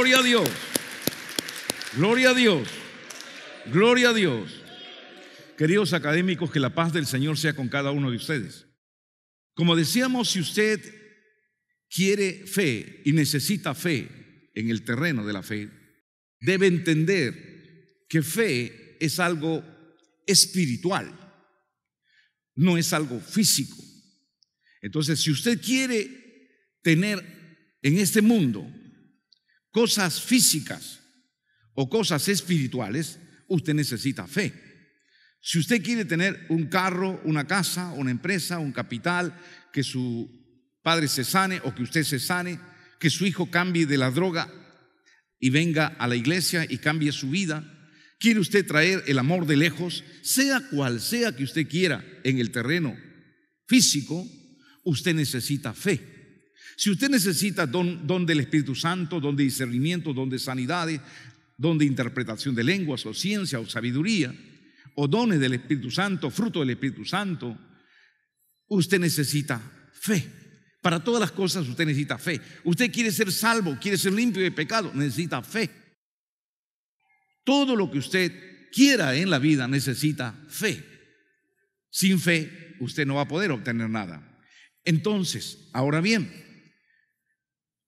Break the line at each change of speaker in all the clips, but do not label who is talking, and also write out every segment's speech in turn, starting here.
Gloria a Dios. Gloria a Dios. Gloria a Dios. Queridos académicos, que la paz del Señor sea con cada uno de ustedes. Como decíamos, si usted quiere fe y necesita fe en el terreno de la fe, debe entender que fe es algo espiritual, no es algo físico. Entonces, si usted quiere tener en este mundo cosas físicas o cosas espirituales, usted necesita fe. Si usted quiere tener un carro, una casa, una empresa, un capital, que su padre se sane o que usted se sane, que su hijo cambie de la droga y venga a la iglesia y cambie su vida, quiere usted traer el amor de lejos, sea cual sea que usted quiera en el terreno físico, usted necesita fe. Si usted necesita don, del Espíritu Santo, don de discernimiento, don de sanidades, don de interpretación de lenguas o ciencia o sabiduría, o dones del Espíritu Santo, fruto del Espíritu Santo, usted necesita fe. Para todas las cosas usted necesita fe. Usted quiere ser salvo, quiere ser limpio de pecado, necesita fe. Todo lo que usted quiera en la vida necesita fe. Sin fe usted no va a poder obtener nada. Entonces, ahora bien,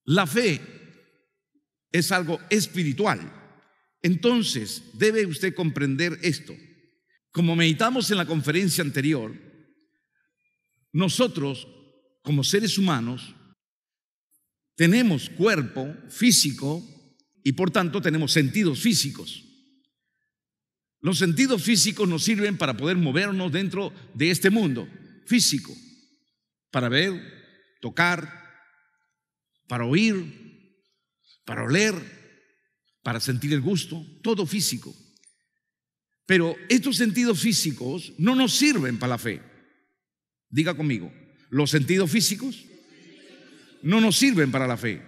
la fe es algo espiritual. Entonces, debe usted comprender esto. Como meditamos en la conferencia anterior, nosotros, como seres humanos, tenemos cuerpo físico y por tanto tenemos sentidos físicos. Los sentidos físicos nos sirven para poder movernos dentro de este mundo físico, para ver, tocar, para oír, para oler, para sentir el gusto, todo físico. Pero estos sentidos físicos no nos sirven para la fe. Diga conmigo, los sentidos físicos no nos sirven para la fe.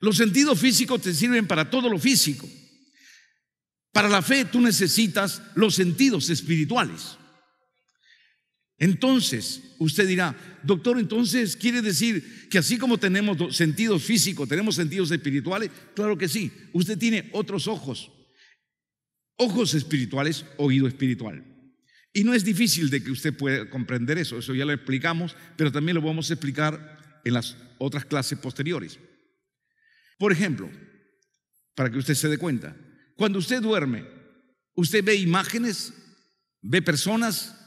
Los sentidos físicos te sirven para todo lo físico. Para la fe tú necesitas los sentidos espirituales. Entonces, usted dirá, doctor, entonces quiere decir que así como tenemos sentidos físicos, tenemos sentidos espirituales, claro que sí, usted tiene otros ojos, ojos espirituales, oído espiritual. Y no es difícil de que usted pueda comprender eso, eso ya lo explicamos, pero también lo vamos a explicar en las otras clases posteriores. Por ejemplo, para que usted se dé cuenta, cuando usted duerme, usted ve imágenes, ve personas,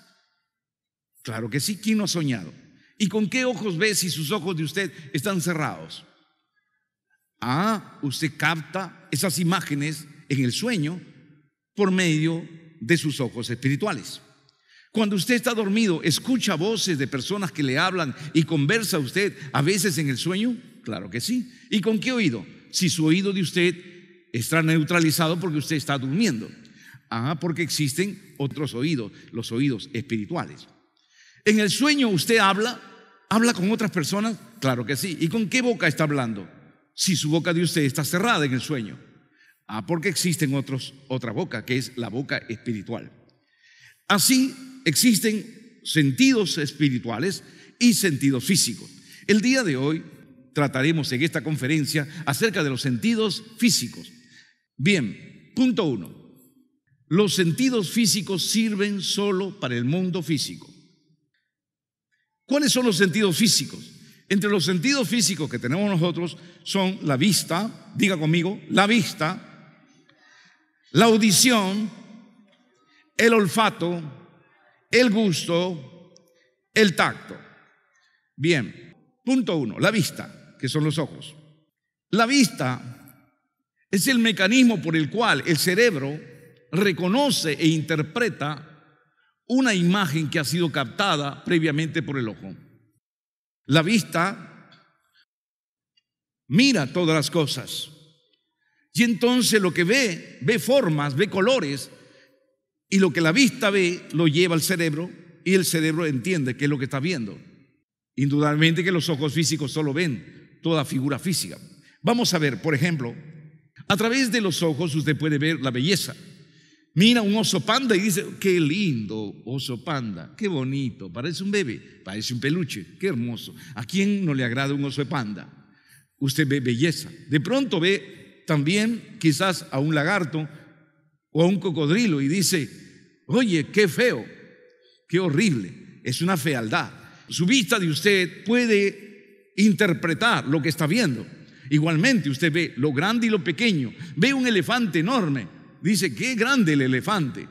Claro que sí, ¿quién no ha soñado? ¿Y con qué ojos ve si sus ojos de usted están cerrados? Ah, usted capta esas imágenes en el sueño por medio de sus ojos espirituales. Cuando usted está dormido, escucha voces de personas que le hablan y conversa usted a veces en el sueño, claro que sí. ¿Y con qué oído? Si su oído de usted está neutralizado porque usted está durmiendo. Ah, porque existen otros oídos, los oídos espirituales. ¿En el sueño usted habla? ¿Habla con otras personas? Claro que sí. ¿Y con qué boca está hablando? Si su boca de usted está cerrada en el sueño. Ah, porque existen otros, otra boca, que es la boca espiritual. Así existen sentidos espirituales y sentidos físicos. El día de hoy trataremos en esta conferencia acerca de los sentidos físicos. Bien, punto uno. Los sentidos físicos sirven solo para el mundo físico. ¿Cuáles son los sentidos físicos? Entre los sentidos físicos que tenemos nosotros son la vista, diga conmigo, la vista, la audición, el olfato, el gusto, el tacto. Bien, punto uno, la vista, que son los ojos. La vista es el mecanismo por el cual el cerebro reconoce e interpreta una imagen que ha sido captada previamente por el ojo. La vista mira todas las cosas. Y entonces lo que ve, ve formas, ve colores. Y lo que la vista ve lo lleva al cerebro y el cerebro entiende qué es lo que está viendo. Indudablemente que los ojos físicos solo ven toda figura física. Vamos a ver, por ejemplo, a través de los ojos usted puede ver la belleza mira un oso panda y dice, qué lindo oso panda, qué bonito, parece un bebé, parece un peluche, qué hermoso. ¿A quién no le agrada un oso panda? Usted ve belleza. De pronto ve también quizás a un lagarto o a un cocodrilo y dice, oye, qué feo, qué horrible, es una fealdad. Su vista de usted puede interpretar lo que está viendo. Igualmente usted ve lo grande y lo pequeño, ve un elefante enorme Dice, qué grande el elefante.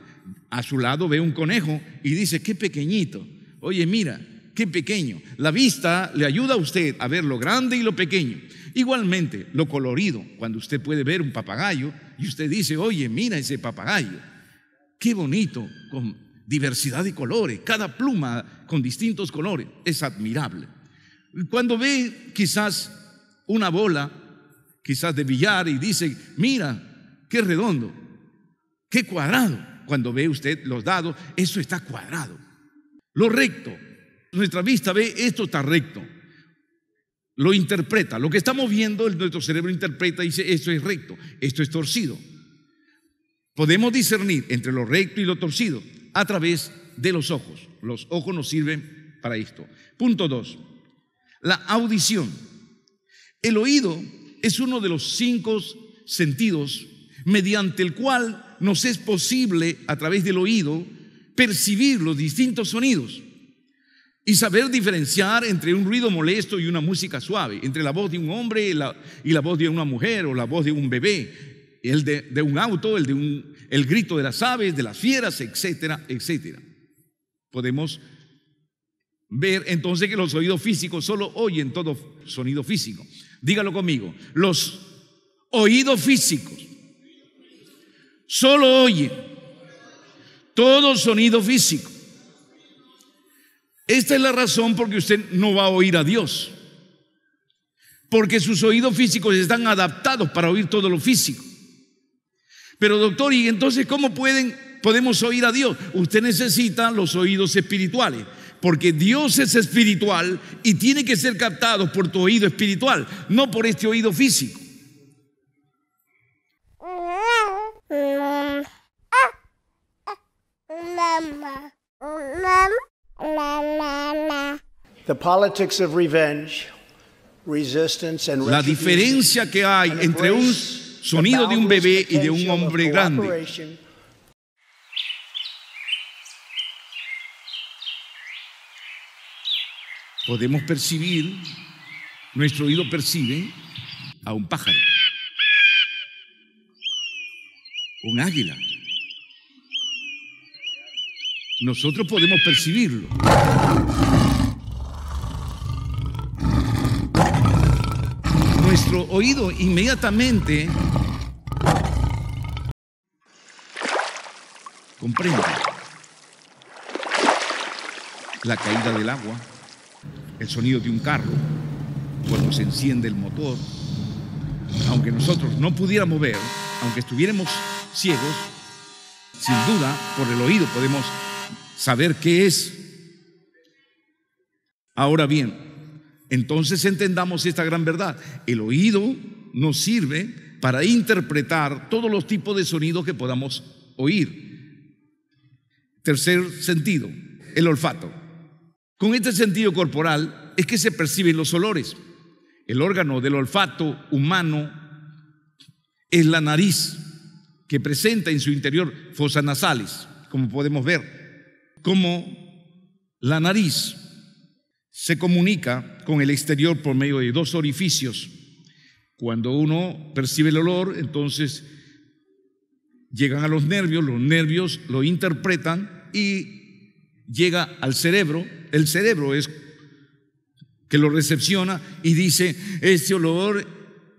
A su lado ve un conejo y dice, qué pequeñito. Oye, mira, qué pequeño. La vista le ayuda a usted a ver lo grande y lo pequeño. Igualmente, lo colorido, cuando usted puede ver un papagayo y usted dice, oye, mira ese papagayo. Qué bonito, con diversidad de colores, cada pluma con distintos colores. Es admirable. Cuando ve quizás una bola, quizás de billar, y dice, mira, qué redondo. Qué cuadrado. Cuando ve usted los dados, eso está cuadrado. Lo recto. Nuestra vista ve esto está recto. Lo interpreta. Lo que estamos viendo, nuestro cerebro interpreta y dice esto es recto, esto es torcido. Podemos discernir entre lo recto y lo torcido a través de los ojos. Los ojos nos sirven para esto. Punto dos. La audición. El oído es uno de los cinco sentidos mediante el cual nos es posible, a través del oído, percibir los distintos sonidos y saber diferenciar entre un ruido molesto y una música suave, entre la voz de un hombre y la, voz de una mujer o la voz de un bebé, el de, un auto, el, de un, el grito de las aves, de las fieras, etcétera, etcétera. Podemos ver entonces que los oídos físicos solo oyen todo sonido físico. Dígalo conmigo, los oídos físicos solo oye todo sonido físico. Esta es la razón por que usted no va a oír a Dios. Porque sus oídos físicos están adaptados para oír todo lo físico. Pero doctor, ¿y entonces cómo pueden, podemos oír a Dios? Usted necesita los oídos espirituales. Porque Dios es espiritual y tiene que ser captado por tu oído espiritual, no por este oído físico. La diferencia que hay entre un sonido de un bebé y de un hombre grande. Podemos percibir, nuestro oído percibe a un pájaro, un águila. Nosotros podemos percibirlo. Nuestro oído inmediatamente comprende la caída del agua, el sonido de un carro, cuando se enciende el motor, aunque nosotros no pudiéramos ver, aunque estuviéramos ciegos, sin duda por el oído podemos saber qué es. Ahora bien, entonces entendamos esta gran verdad. El oído nos sirve para interpretar todos los tipos de sonidos que podamos oír. Tercer sentido, el olfato. Con este sentido corporal es que se perciben los olores. El órgano del olfato humano es la nariz, que presenta en su interior fosas nasales, como podemos ver como la nariz se comunica con el exterior por medio de dos orificios. Cuando uno percibe el olor, entonces llegan a los nervios, los nervios lo interpretan y llega al cerebro, el cerebro es que lo recepciona y dice, este olor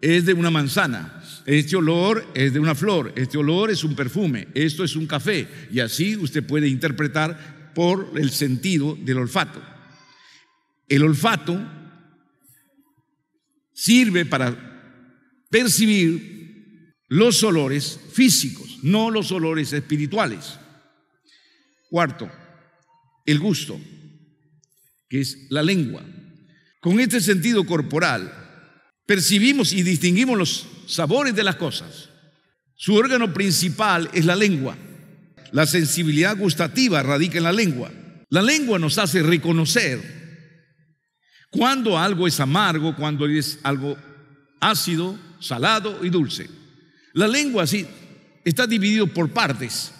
es de una manzana, este olor es de una flor, este olor es un perfume, esto es un café. Y así usted puede interpretar por el sentido del olfato. El olfato sirve para percibir los olores físicos, no los olores espirituales. Cuarto, el gusto, que es la lengua. Con este sentido corporal, percibimos y distinguimos los sabores de las cosas. Su órgano principal es la lengua. La sensibilidad gustativa radica en la lengua. La lengua nos hace reconocer cuando algo es amargo, cuando es algo ácido, salado y dulce. La lengua sí está dividido por partes.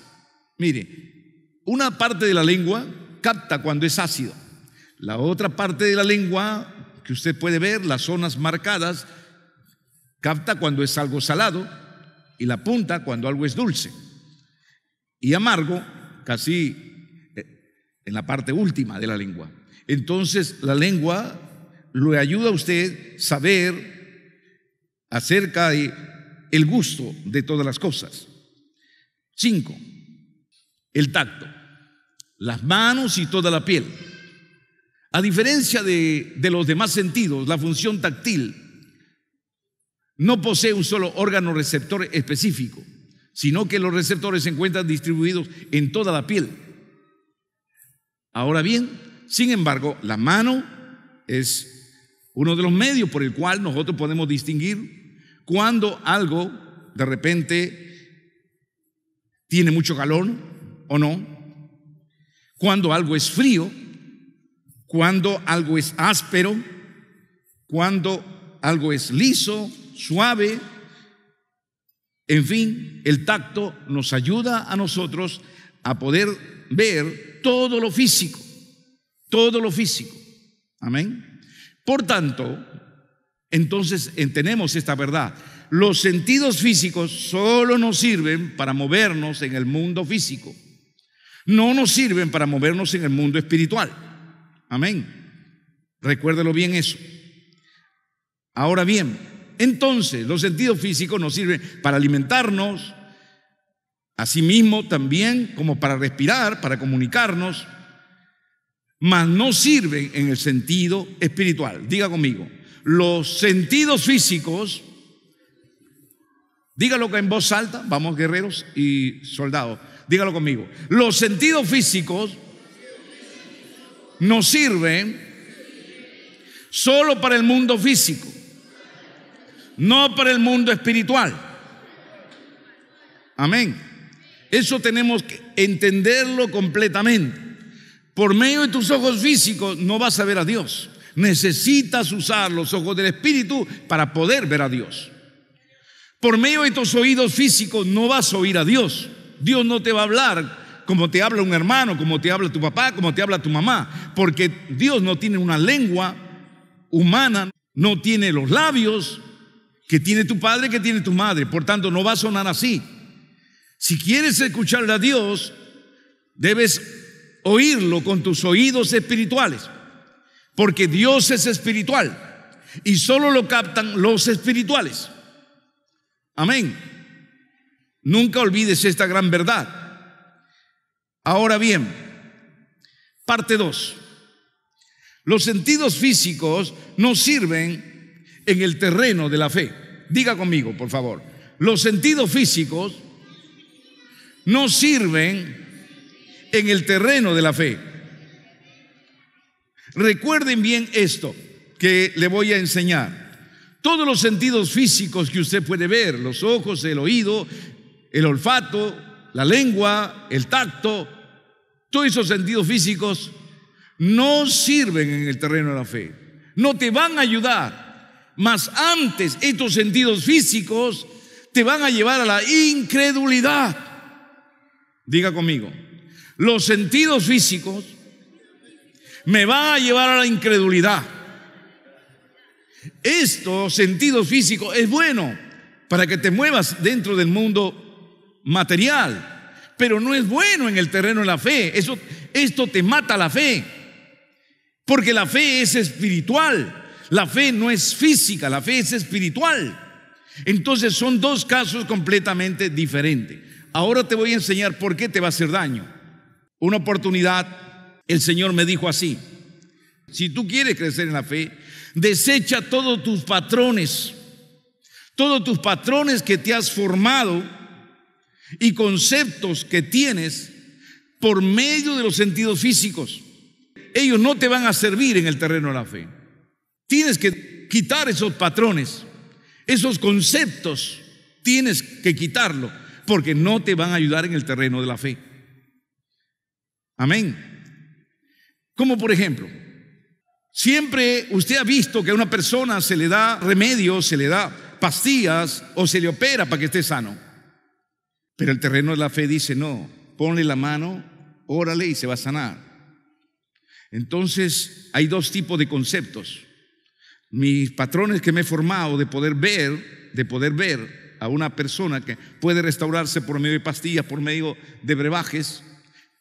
Mire, una parte de la lengua capta cuando es ácido. La otra parte de la lengua, que usted puede ver, las zonas marcadas, capta cuando es algo salado y la punta cuando algo es dulce y amargo, casi eh, en la parte última de la lengua. Entonces la lengua le ayuda a usted saber acerca de el gusto de todas las cosas. Cinco, el tacto, las manos y toda la piel. A diferencia de, de los demás sentidos, la función táctil no posee un solo órgano receptor específico sino que los receptores se encuentran distribuidos en toda la piel. Ahora bien, sin embargo, la mano es uno de los medios por el cual nosotros podemos distinguir cuando algo de repente tiene mucho calor o no, cuando algo es frío, cuando algo es áspero, cuando algo es liso, suave, en fin, el tacto nos ayuda a nosotros a poder ver todo lo físico, todo lo físico. Amén. Por tanto, entonces tenemos esta verdad. Los sentidos físicos solo nos sirven para movernos en el mundo físico. No nos sirven para movernos en el mundo espiritual. Amén. Recuérdelo bien eso. Ahora bien, entonces, los sentidos físicos nos sirven para alimentarnos, asimismo también como para respirar, para comunicarnos, mas no sirven en el sentido espiritual. Diga conmigo, los sentidos físicos, dígalo en voz alta, vamos guerreros y soldados, dígalo conmigo, los sentidos físicos nos sirven solo para el mundo físico no para el mundo espiritual. Amén. Eso tenemos que entenderlo completamente. Por medio de tus ojos físicos no vas a ver a Dios. Necesitas usar los ojos del Espíritu para poder ver a Dios. Por medio de tus oídos físicos no vas a oír a Dios. Dios no te va a hablar como te habla un hermano, como te habla tu papá, como te habla tu mamá. Porque Dios no tiene una lengua humana, no tiene los labios, que tiene tu padre, que tiene tu madre. Por tanto, no va a sonar así. Si quieres escucharle a Dios, debes oírlo con tus oídos espirituales, porque Dios es espiritual y solo lo captan los espirituales. Amén. Nunca olvides esta gran verdad. Ahora bien, parte 2. Los sentidos físicos no sirven en el terreno de la fe. Diga conmigo, por favor. Los sentidos físicos no sirven en el terreno de la fe. Recuerden bien esto que le voy a enseñar. Todos los sentidos físicos que usted puede ver, los ojos, el oído, el olfato, la lengua, el tacto, todos esos sentidos físicos no sirven en el terreno de la fe. No te van a ayudar mas antes estos sentidos físicos te van a llevar a la incredulidad. Diga conmigo, los sentidos físicos me van a llevar a la incredulidad. Estos sentidos físicos es bueno para que te muevas dentro del mundo material, pero no es bueno en el terreno de la fe. Eso, esto te mata la fe, porque la fe es espiritual. La fe no es física, la fe es espiritual. Entonces son dos casos completamente diferentes. Ahora te voy a enseñar por qué te va a hacer daño. Una oportunidad, el Señor me dijo así, si tú quieres crecer en la fe, desecha todos tus patrones, todos tus patrones que te has formado y conceptos que tienes por medio de los sentidos físicos. Ellos no te van a servir en el terreno de la fe. Tienes que quitar esos patrones, esos conceptos, tienes que quitarlo, porque no te van a ayudar en el terreno de la fe. Amén. Como por ejemplo, siempre usted ha visto que a una persona se le da remedio, se le da pastillas o se le opera para que esté sano. Pero el terreno de la fe dice, no, ponle la mano, órale y se va a sanar. Entonces hay dos tipos de conceptos mis patrones que me he formado de poder ver, de poder ver a una persona que puede restaurarse por medio de pastillas, por medio de brebajes,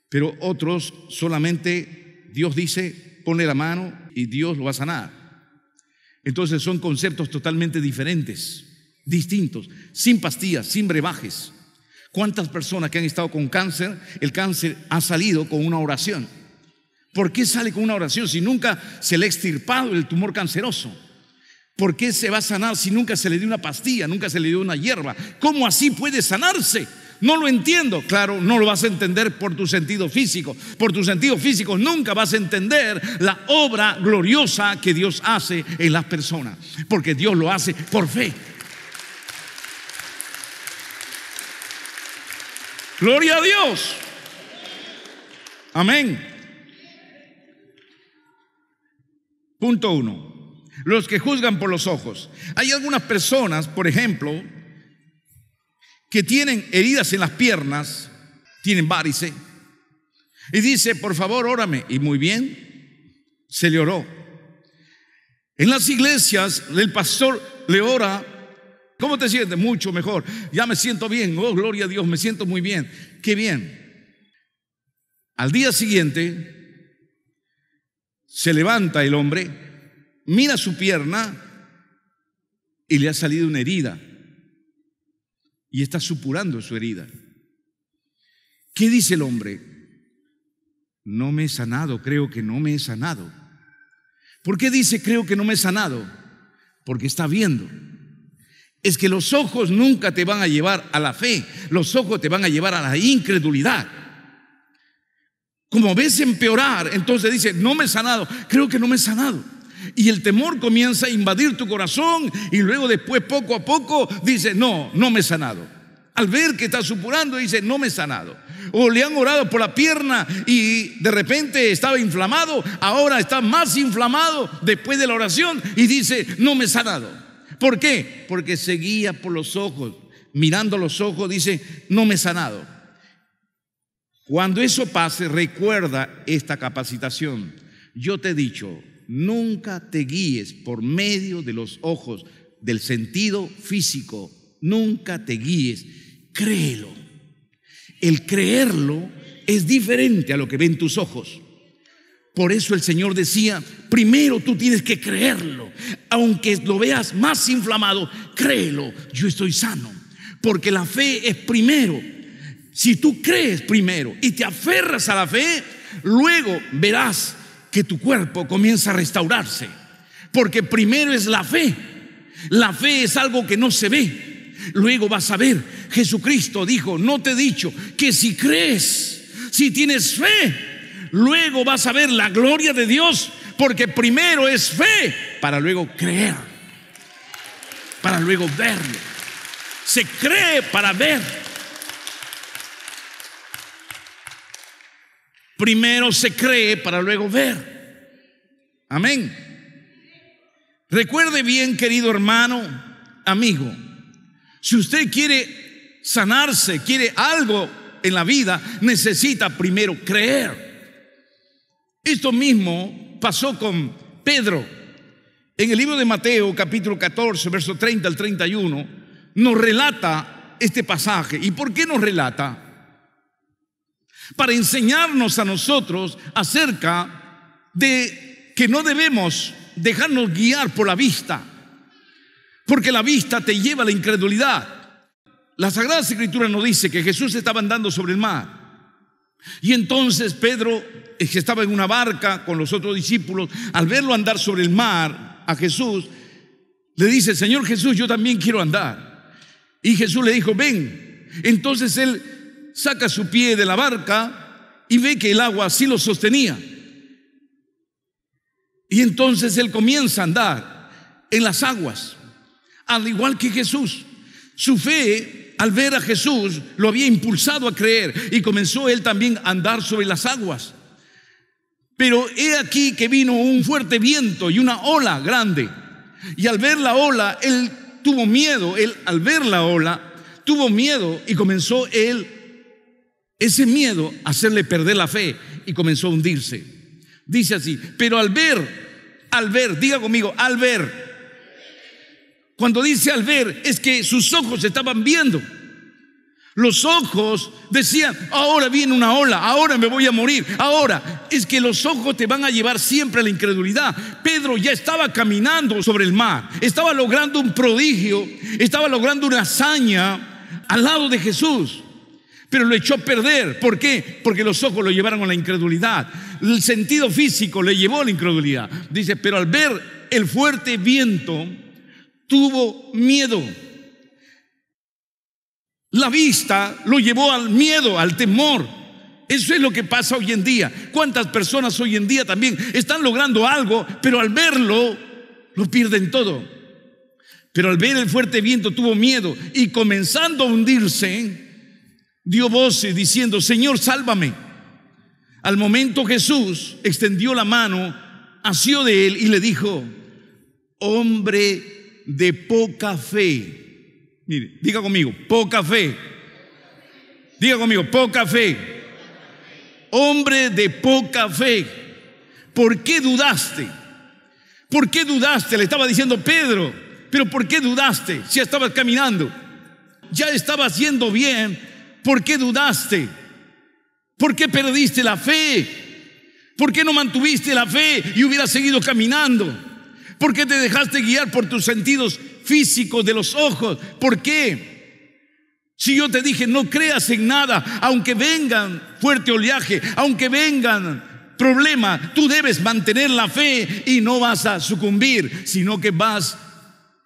pero otros solamente Dios dice, pone la mano y Dios lo va a sanar. Entonces son conceptos totalmente diferentes, distintos, sin pastillas, sin brebajes. ¿Cuántas personas que han estado con cáncer, el cáncer ha salido con una oración? ¿Por qué sale con una oración si nunca se le ha extirpado el tumor canceroso? ¿Por qué se va a sanar si nunca se le dio una pastilla, nunca se le dio una hierba? ¿Cómo así puede sanarse? No lo entiendo. Claro, no lo vas a entender por tu sentido físico. Por tu sentido físico nunca vas a entender la obra gloriosa que Dios hace en las personas. Porque Dios lo hace por fe. Gloria a Dios. Amén. Punto uno los que juzgan por los ojos. Hay algunas personas, por ejemplo, que tienen heridas en las piernas, tienen várice, y dice, por favor, órame. Y muy bien, se le oró. En las iglesias, el pastor le ora. ¿Cómo te sientes? Mucho mejor. Ya me siento bien. Oh, gloria a Dios, me siento muy bien. Qué bien. Al día siguiente, se levanta el hombre mira su pierna y le ha salido una herida y está supurando su herida. ¿Qué dice el hombre? No me he sanado, creo que no me he sanado. ¿Por qué dice creo que no me he sanado? Porque está viendo. Es que los ojos nunca te van a llevar a la fe, los ojos te van a llevar a la incredulidad. Como ves empeorar, entonces dice, no me he sanado, creo que no me he sanado. Y el temor comienza a invadir tu corazón y luego después poco a poco dice, no, no me he sanado. Al ver que está supurando dice, no me he sanado. O le han orado por la pierna y de repente estaba inflamado, ahora está más inflamado después de la oración y dice, no me he sanado. ¿Por qué? Porque seguía por los ojos, mirando los ojos dice, no me he sanado. Cuando eso pase, recuerda esta capacitación. Yo te he dicho, nunca te guíes por medio de los ojos, del sentido físico, nunca te guíes, créelo. El creerlo es diferente a lo que ven tus ojos. Por eso el Señor decía, primero tú tienes que creerlo, aunque lo veas más inflamado, créelo, yo estoy sano, porque la fe es primero. Si tú crees primero y te aferras a la fe, luego verás que tu cuerpo comienza a restaurarse. Porque primero es la fe. La fe es algo que no se ve. Luego vas a ver, Jesucristo dijo, no te he dicho que si crees, si tienes fe, luego vas a ver la gloria de Dios, porque primero es fe para luego creer, para luego verlo. Se cree para ver. Primero se cree para luego ver. Amén. Recuerde bien, querido hermano, amigo, si usted quiere sanarse, quiere algo en la vida, necesita primero creer. Esto mismo pasó con Pedro. En el libro de Mateo, capítulo 14, verso 30 al 31, nos relata este pasaje. ¿Y por qué nos relata? para enseñarnos a nosotros acerca de que no debemos dejarnos guiar por la vista, porque la vista te lleva a la incredulidad. La Sagrada Escritura nos dice que Jesús estaba andando sobre el mar. Y entonces Pedro, eh, que estaba en una barca con los otros discípulos, al verlo andar sobre el mar a Jesús, le dice, Señor Jesús, yo también quiero andar. Y Jesús le dijo, ven. Entonces él saca su pie de la barca y ve que el agua sí lo sostenía. Y entonces él comienza a andar en las aguas, al igual que Jesús. Su fe al ver a Jesús lo había impulsado a creer y comenzó él también a andar sobre las aguas. Pero he aquí que vino un fuerte viento y una ola grande. Y al ver la ola, él tuvo miedo, él al ver la ola, tuvo miedo y comenzó él ese miedo hacerle perder la fe y comenzó a hundirse. Dice así, pero al ver, al ver, diga conmigo, al ver. Cuando dice al ver es que sus ojos estaban viendo. Los ojos decían, ahora viene una ola, ahora me voy a morir, ahora. Es que los ojos te van a llevar siempre a la incredulidad. Pedro ya estaba caminando sobre el mar, estaba logrando un prodigio, estaba logrando una hazaña al lado de Jesús pero lo echó a perder. ¿Por qué? Porque los ojos lo llevaron a la incredulidad. El sentido físico le llevó a la incredulidad. Dice, pero al ver el fuerte viento, tuvo miedo. La vista lo llevó al miedo, al temor. Eso es lo que pasa hoy en día. ¿Cuántas personas hoy en día también están logrando algo, pero al verlo, lo pierden todo? Pero al ver el fuerte viento tuvo miedo y comenzando a hundirse, dio voces diciendo, Señor, sálvame. Al momento Jesús extendió la mano, asió de él y le dijo, hombre de poca fe. Mire, diga conmigo, poca fe. Diga conmigo, poca fe. Hombre de poca fe. ¿Por qué dudaste? ¿Por qué dudaste? Le estaba diciendo Pedro, pero ¿por qué dudaste si estabas caminando? Ya estaba haciendo bien, ¿Por qué dudaste? ¿Por qué perdiste la fe? ¿Por qué no mantuviste la fe y hubieras seguido caminando? ¿Por qué te dejaste guiar por tus sentidos físicos de los ojos? ¿Por qué? Si yo te dije, no creas en nada, aunque vengan fuerte oleaje, aunque vengan problemas, tú debes mantener la fe y no vas a sucumbir, sino que vas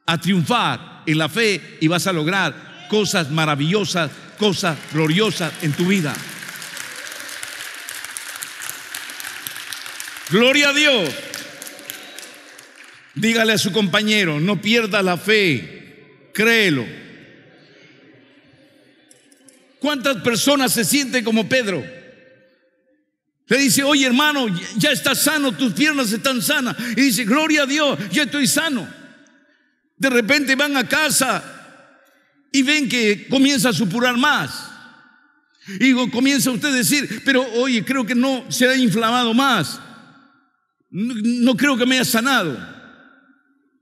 a triunfar en la fe y vas a lograr cosas maravillosas cosa gloriosa en tu vida. Gloria a Dios. Dígale a su compañero, no pierda la fe, créelo. ¿Cuántas personas se sienten como Pedro? Le dice, oye hermano, ya estás sano, tus piernas están sanas. Y dice, gloria a Dios, ya estoy sano. De repente van a casa y ven que comienza a supurar más. Y comienza usted a decir, pero oye, creo que no se ha inflamado más. No, creo que me haya sanado.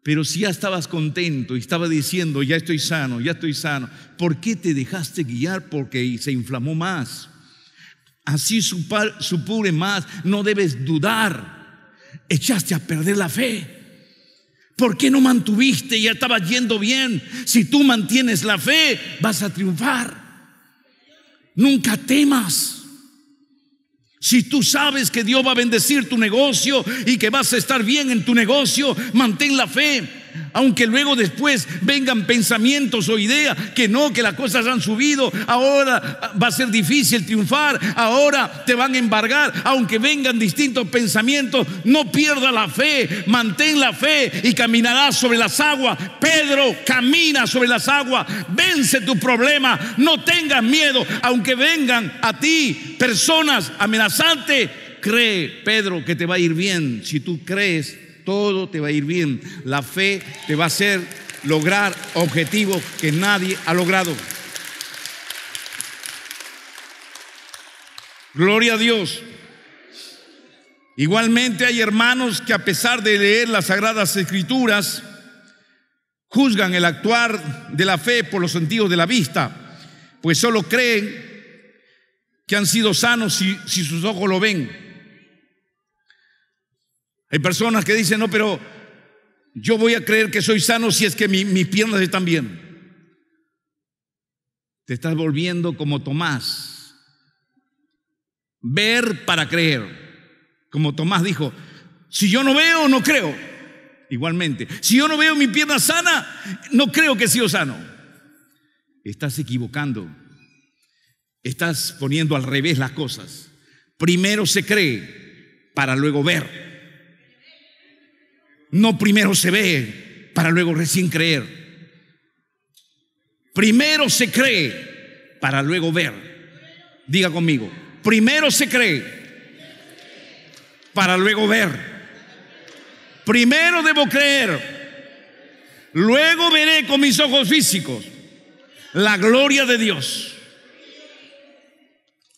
Pero si ya estabas contento y estaba diciendo, ya estoy sano, ya estoy sano, ¿por qué te dejaste guiar? Porque se inflamó más. Así supure más, no debes dudar. Echaste a perder la fe. ¿Por qué no mantuviste? Ya estaba yendo bien. Si tú mantienes la fe, vas a triunfar. Nunca temas. Si tú sabes que Dios va a bendecir tu negocio y que vas a estar bien en tu negocio, mantén la fe. Aunque luego después vengan pensamientos o ideas que no, que las cosas han subido, ahora va a ser difícil triunfar, ahora te van a embargar, aunque vengan distintos pensamientos, no pierda la fe, mantén la fe y caminarás sobre las aguas. Pedro, camina sobre las aguas, vence tu problema, no tengas miedo, aunque vengan a ti personas amenazantes, cree, Pedro, que te va a ir bien si tú crees todo te va a ir bien. La fe te va a hacer lograr objetivos que nadie ha logrado. Gloria a Dios. Igualmente hay hermanos que a pesar de leer las sagradas escrituras, juzgan el actuar de la fe por los sentidos de la vista, pues solo creen que han sido sanos si, si sus ojos lo ven. Hay personas que dicen, no, pero yo voy a creer que soy sano si es que mis piernas están bien. Te estás volviendo como Tomás. Ver para creer. Como Tomás dijo, si yo no veo, no creo. Igualmente, si yo no veo mi pierna sana, no creo que he sido sano. Estás equivocando. Estás poniendo al revés las cosas. Primero se cree para luego ver. No primero se ve para luego recién creer. Primero se cree para luego ver. Diga conmigo, primero se cree para luego ver. Primero debo creer, luego veré con mis ojos físicos la gloria de Dios.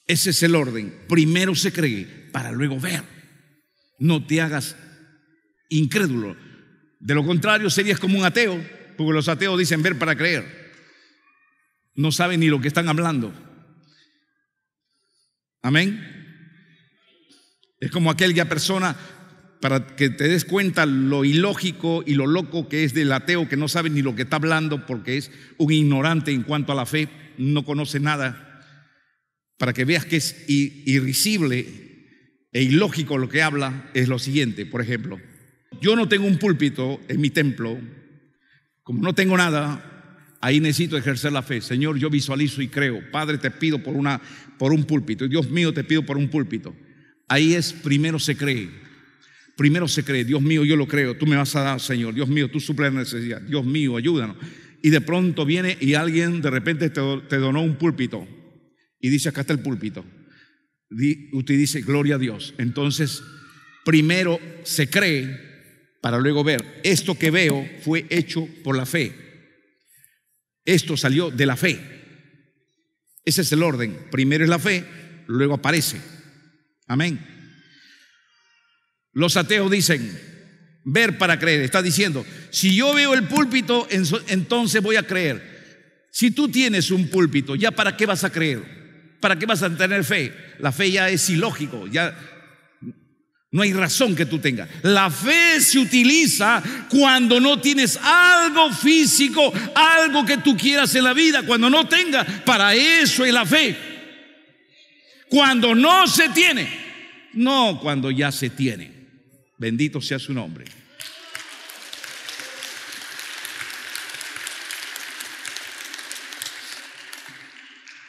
Ese es el orden. Primero se cree para luego ver. No te hagas incrédulo. De lo contrario, serías como un ateo, porque los ateos dicen ver para creer. No saben ni lo que están hablando. Amén. Es como aquella persona, para que te des cuenta lo ilógico y lo loco que es del ateo que no sabe ni lo que está hablando porque es un ignorante en cuanto a la fe, no conoce nada. Para que veas que es irrisible e ilógico lo que habla, es lo siguiente, por ejemplo. Yo no tengo un púlpito en mi templo, como no tengo nada, ahí necesito ejercer la fe. Señor, yo visualizo y creo. Padre, te pido por, una, por un púlpito. Dios mío, te pido por un púlpito. Ahí es, primero se cree. Primero se cree. Dios mío, yo lo creo. Tú me vas a dar, Señor. Dios mío, tú suples la necesidad. Dios mío, ayúdanos. Y de pronto viene y alguien de repente te, donó un púlpito. Y dice, acá está el púlpito. usted dice, gloria a Dios. Entonces, primero se cree para luego ver, esto que veo fue hecho por la fe. Esto salió de la fe. Ese es el orden. Primero es la fe, luego aparece. Amén. Los ateos dicen, ver para creer. Está diciendo, si yo veo el púlpito, entonces voy a creer. Si tú tienes un púlpito, ¿ya para qué vas a creer? ¿Para qué vas a tener fe? La fe ya es ilógico, ya no hay razón que tú tengas. La fe se utiliza cuando no tienes algo físico, algo que tú quieras en la vida, cuando no tengas. Para eso es la fe. Cuando no se tiene, no cuando ya se tiene. Bendito sea su nombre.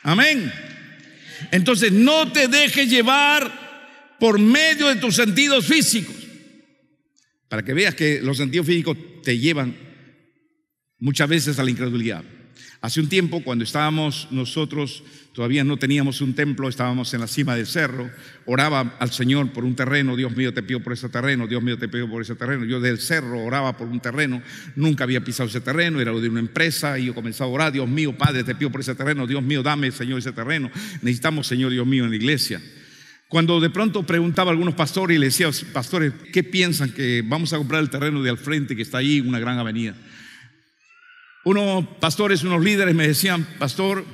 Amén. Entonces no te dejes llevar por medio de tus sentidos físicos. Para que veas que los sentidos físicos te llevan muchas veces a la incredulidad. Hace un tiempo, cuando estábamos nosotros, todavía no teníamos un templo, estábamos en la cima del cerro, oraba al Señor por un terreno, Dios mío te pido por ese terreno, Dios mío te pido por ese terreno. Yo del cerro oraba por un terreno, nunca había pisado ese terreno, era lo de una empresa y yo comenzaba a orar, Dios mío, Padre, te pido por ese terreno, Dios mío, dame, Señor, ese terreno. Necesitamos, Señor, Dios mío, en la iglesia. Cuando de pronto preguntaba a algunos pastores y les decía, pastores, ¿qué piensan que vamos a comprar el terreno de al frente que está ahí, una gran avenida? Unos pastores, unos líderes me decían, pastor,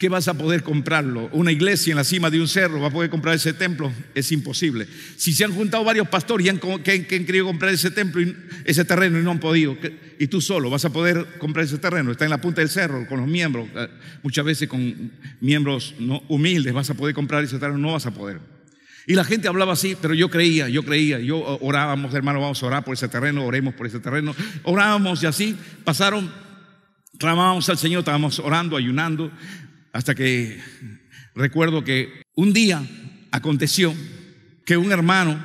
¿Qué vas a poder comprarlo? Una iglesia en la cima de un cerro va a poder comprar ese templo. Es imposible. Si se han juntado varios pastores y han, querido comprar ese templo, y, ese terreno y no han podido, y tú solo vas a poder comprar ese terreno. Está en la punta del cerro con los miembros. Eh, muchas veces con miembros humildes vas a poder comprar ese terreno. No vas a poder. Y la gente hablaba así, pero yo creía, yo creía, yo eh, orábamos, hermano, vamos a orar por ese terreno, oremos por ese terreno. Orábamos y así pasaron, clamábamos al Señor, estábamos orando, ayunando, hasta que recuerdo que un día aconteció que un hermano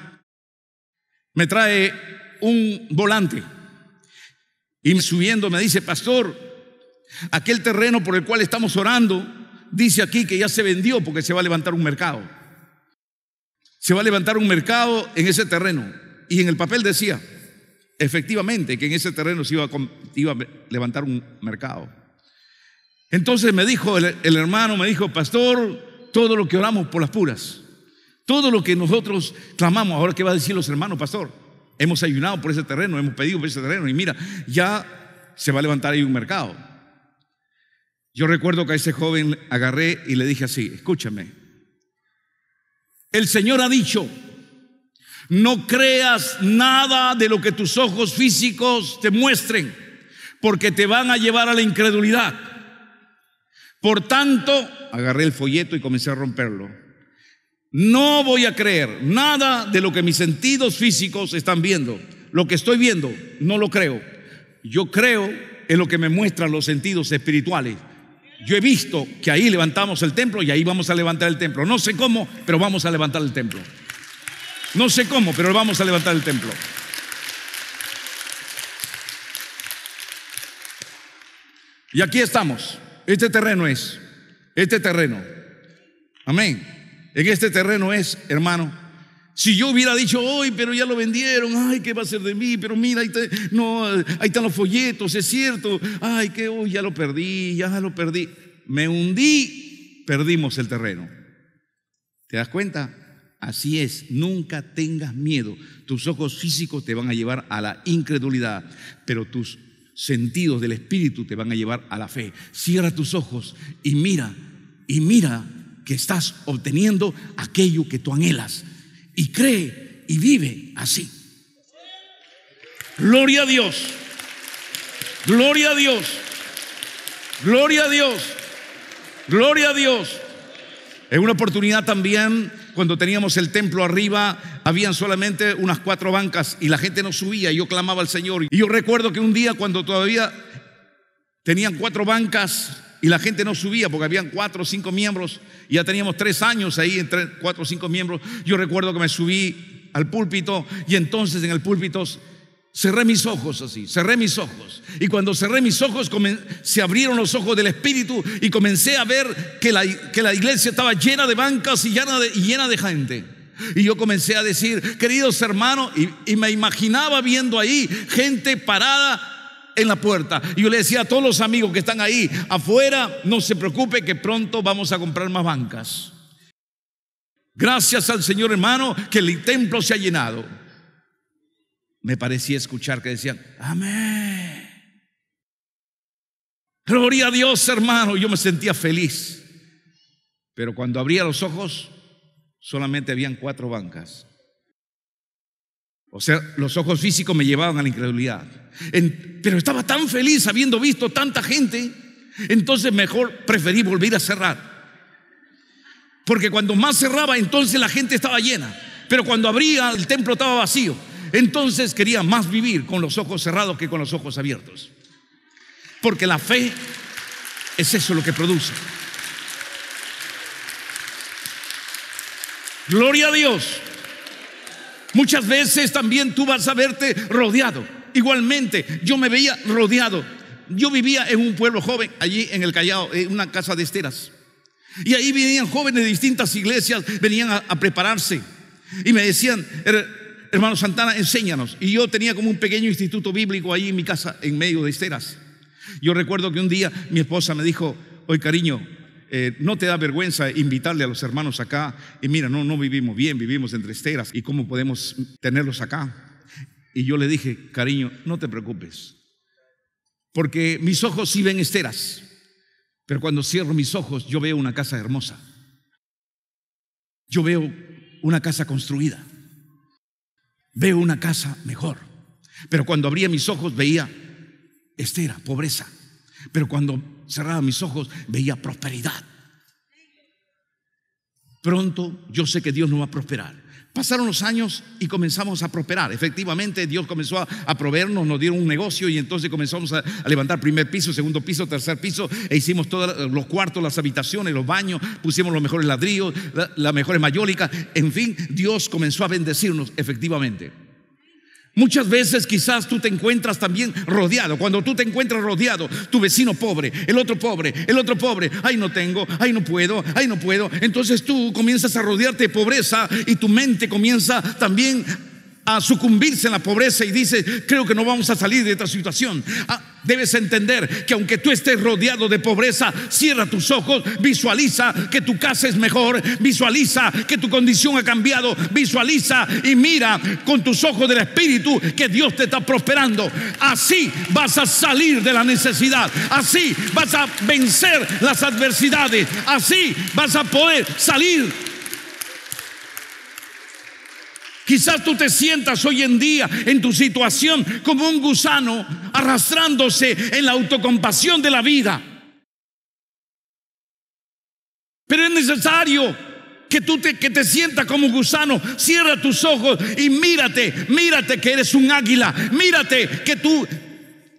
me trae un volante y subiendo me dice, pastor, aquel terreno por el cual estamos orando, dice aquí que ya se vendió porque se va a levantar un mercado. Se va a levantar un mercado en ese terreno. Y en el papel decía, efectivamente, que en ese terreno se iba a, iba a levantar un mercado. Entonces me dijo el, hermano, me dijo, pastor, todo lo que oramos por las puras, todo lo que nosotros clamamos, ahora qué va a decir los hermanos, pastor, hemos ayunado por ese terreno, hemos pedido por ese terreno y mira, ya se va a levantar ahí un mercado. Yo recuerdo que a ese joven agarré y le dije así, escúchame, el Señor ha dicho, no creas nada de lo que tus ojos físicos te muestren, porque te van a llevar a la incredulidad. Por tanto, agarré el folleto y comencé a romperlo. No voy a creer nada de lo que mis sentidos físicos están viendo. Lo que estoy viendo, no lo creo. Yo creo en lo que me muestran los sentidos espirituales. Yo he visto que ahí levantamos el templo y ahí vamos a levantar el templo. No sé cómo, pero vamos a levantar el templo. No sé cómo, pero vamos a levantar el templo. Y aquí estamos este terreno es, este terreno. Amén. En este terreno es, hermano. Si yo hubiera dicho, hoy, pero ya lo vendieron, ay, ¿qué va a ser de mí? Pero mira, ahí, no, están los folletos, es cierto, ay, que hoy oh, ya lo perdí, ya lo perdí. Me hundí, perdimos el terreno. ¿Te das cuenta? Así es, nunca tengas miedo. Tus ojos físicos te van a llevar a la incredulidad, pero tus sentidos del Espíritu te van a llevar a la fe. Cierra tus ojos y mira, y mira que estás obteniendo aquello que tú anhelas. Y cree y vive así. Gloria a Dios. Gloria a Dios. Gloria a Dios. Gloria a Dios. Es una oportunidad también cuando teníamos el templo arriba, habían solamente unas cuatro bancas y la gente no subía y yo clamaba al Señor. Y yo recuerdo que un día cuando todavía tenían cuatro bancas y la gente no subía porque habían cuatro o cinco miembros, y ya teníamos tres años ahí entre cuatro o cinco miembros, yo recuerdo que me subí al púlpito y entonces en el púlpito cerré mis ojos así, cerré mis ojos. Y cuando cerré mis ojos, se abrieron los ojos del Espíritu y comencé a ver que la, que la iglesia estaba llena de bancas y llena de, gente. Y yo comencé a decir, queridos hermanos, y, y, me imaginaba viendo ahí gente parada en la puerta. Y yo le decía a todos los amigos que están ahí afuera, no se preocupe que pronto vamos a comprar más bancas. Gracias al Señor hermano que el templo se ha llenado me parecía escuchar que decían, amén. Gloria a Dios, hermano. Yo me sentía feliz. Pero cuando abría los ojos, solamente habían cuatro bancas. O sea, los ojos físicos me llevaban a la incredulidad. pero estaba tan feliz habiendo visto tanta gente, entonces mejor preferí volver a cerrar. Porque cuando más cerraba, entonces la gente estaba llena. Pero cuando abría, el templo estaba vacío. Entonces quería más vivir con los ojos cerrados que con los ojos abiertos. Porque la fe es eso lo que produce. Gloria a Dios. Muchas veces también tú vas a verte rodeado. Igualmente, yo me veía rodeado. Yo vivía en un pueblo joven, allí en el Callao, en una casa de esteras. Y ahí venían jóvenes de distintas iglesias, venían a, prepararse. Y me decían, er, hermano Santana, enséñanos. Y yo tenía como un pequeño instituto bíblico ahí en mi casa, en medio de esteras. Yo recuerdo que un día mi esposa me dijo, "Hoy, cariño, eh, no te da vergüenza invitarle a los hermanos acá. Y mira, no, no vivimos bien, vivimos entre esteras. ¿Y cómo podemos tenerlos acá? Y yo le dije, cariño, no te preocupes. Porque mis ojos sí ven esteras. Pero cuando cierro mis ojos, yo veo una casa hermosa. Yo veo una casa construida veo una casa mejor. Pero cuando abría mis ojos veía estera, pobreza. Pero cuando cerraba mis ojos veía prosperidad. Pronto yo sé que Dios no va a prosperar. Pasaron los años y comenzamos a prosperar. Efectivamente, Dios comenzó a, proveernos, nos dieron un negocio y entonces comenzamos a, levantar primer piso, segundo piso, tercer piso e hicimos todos los cuartos, las habitaciones, los baños, pusimos los mejores ladrillos, las la mejores mayólicas. En fin, Dios comenzó a bendecirnos, efectivamente. Muchas veces quizás tú te encuentras también rodeado. Cuando tú te encuentras rodeado, tu vecino pobre, el otro pobre, el otro pobre, ay no tengo, ay no puedo, ay no puedo. Entonces tú comienzas a rodearte de pobreza y tu mente comienza también a sucumbirse en la pobreza y dice creo que no vamos a salir de esta situación. Ah, debes entender que aunque tú estés rodeado de pobreza, cierra tus ojos, visualiza que tu casa es mejor, visualiza que tu condición ha cambiado, visualiza y mira con tus ojos del Espíritu que Dios te está prosperando. Así vas a salir de la necesidad, así vas a vencer las adversidades, así vas a poder salir Quizás tú te sientas hoy en día en tu situación como un gusano arrastrándose en la autocompasión de la vida. Pero es necesario que tú te, que te sientas como un gusano, cierra tus ojos y mírate, mírate que eres un águila, mírate que tú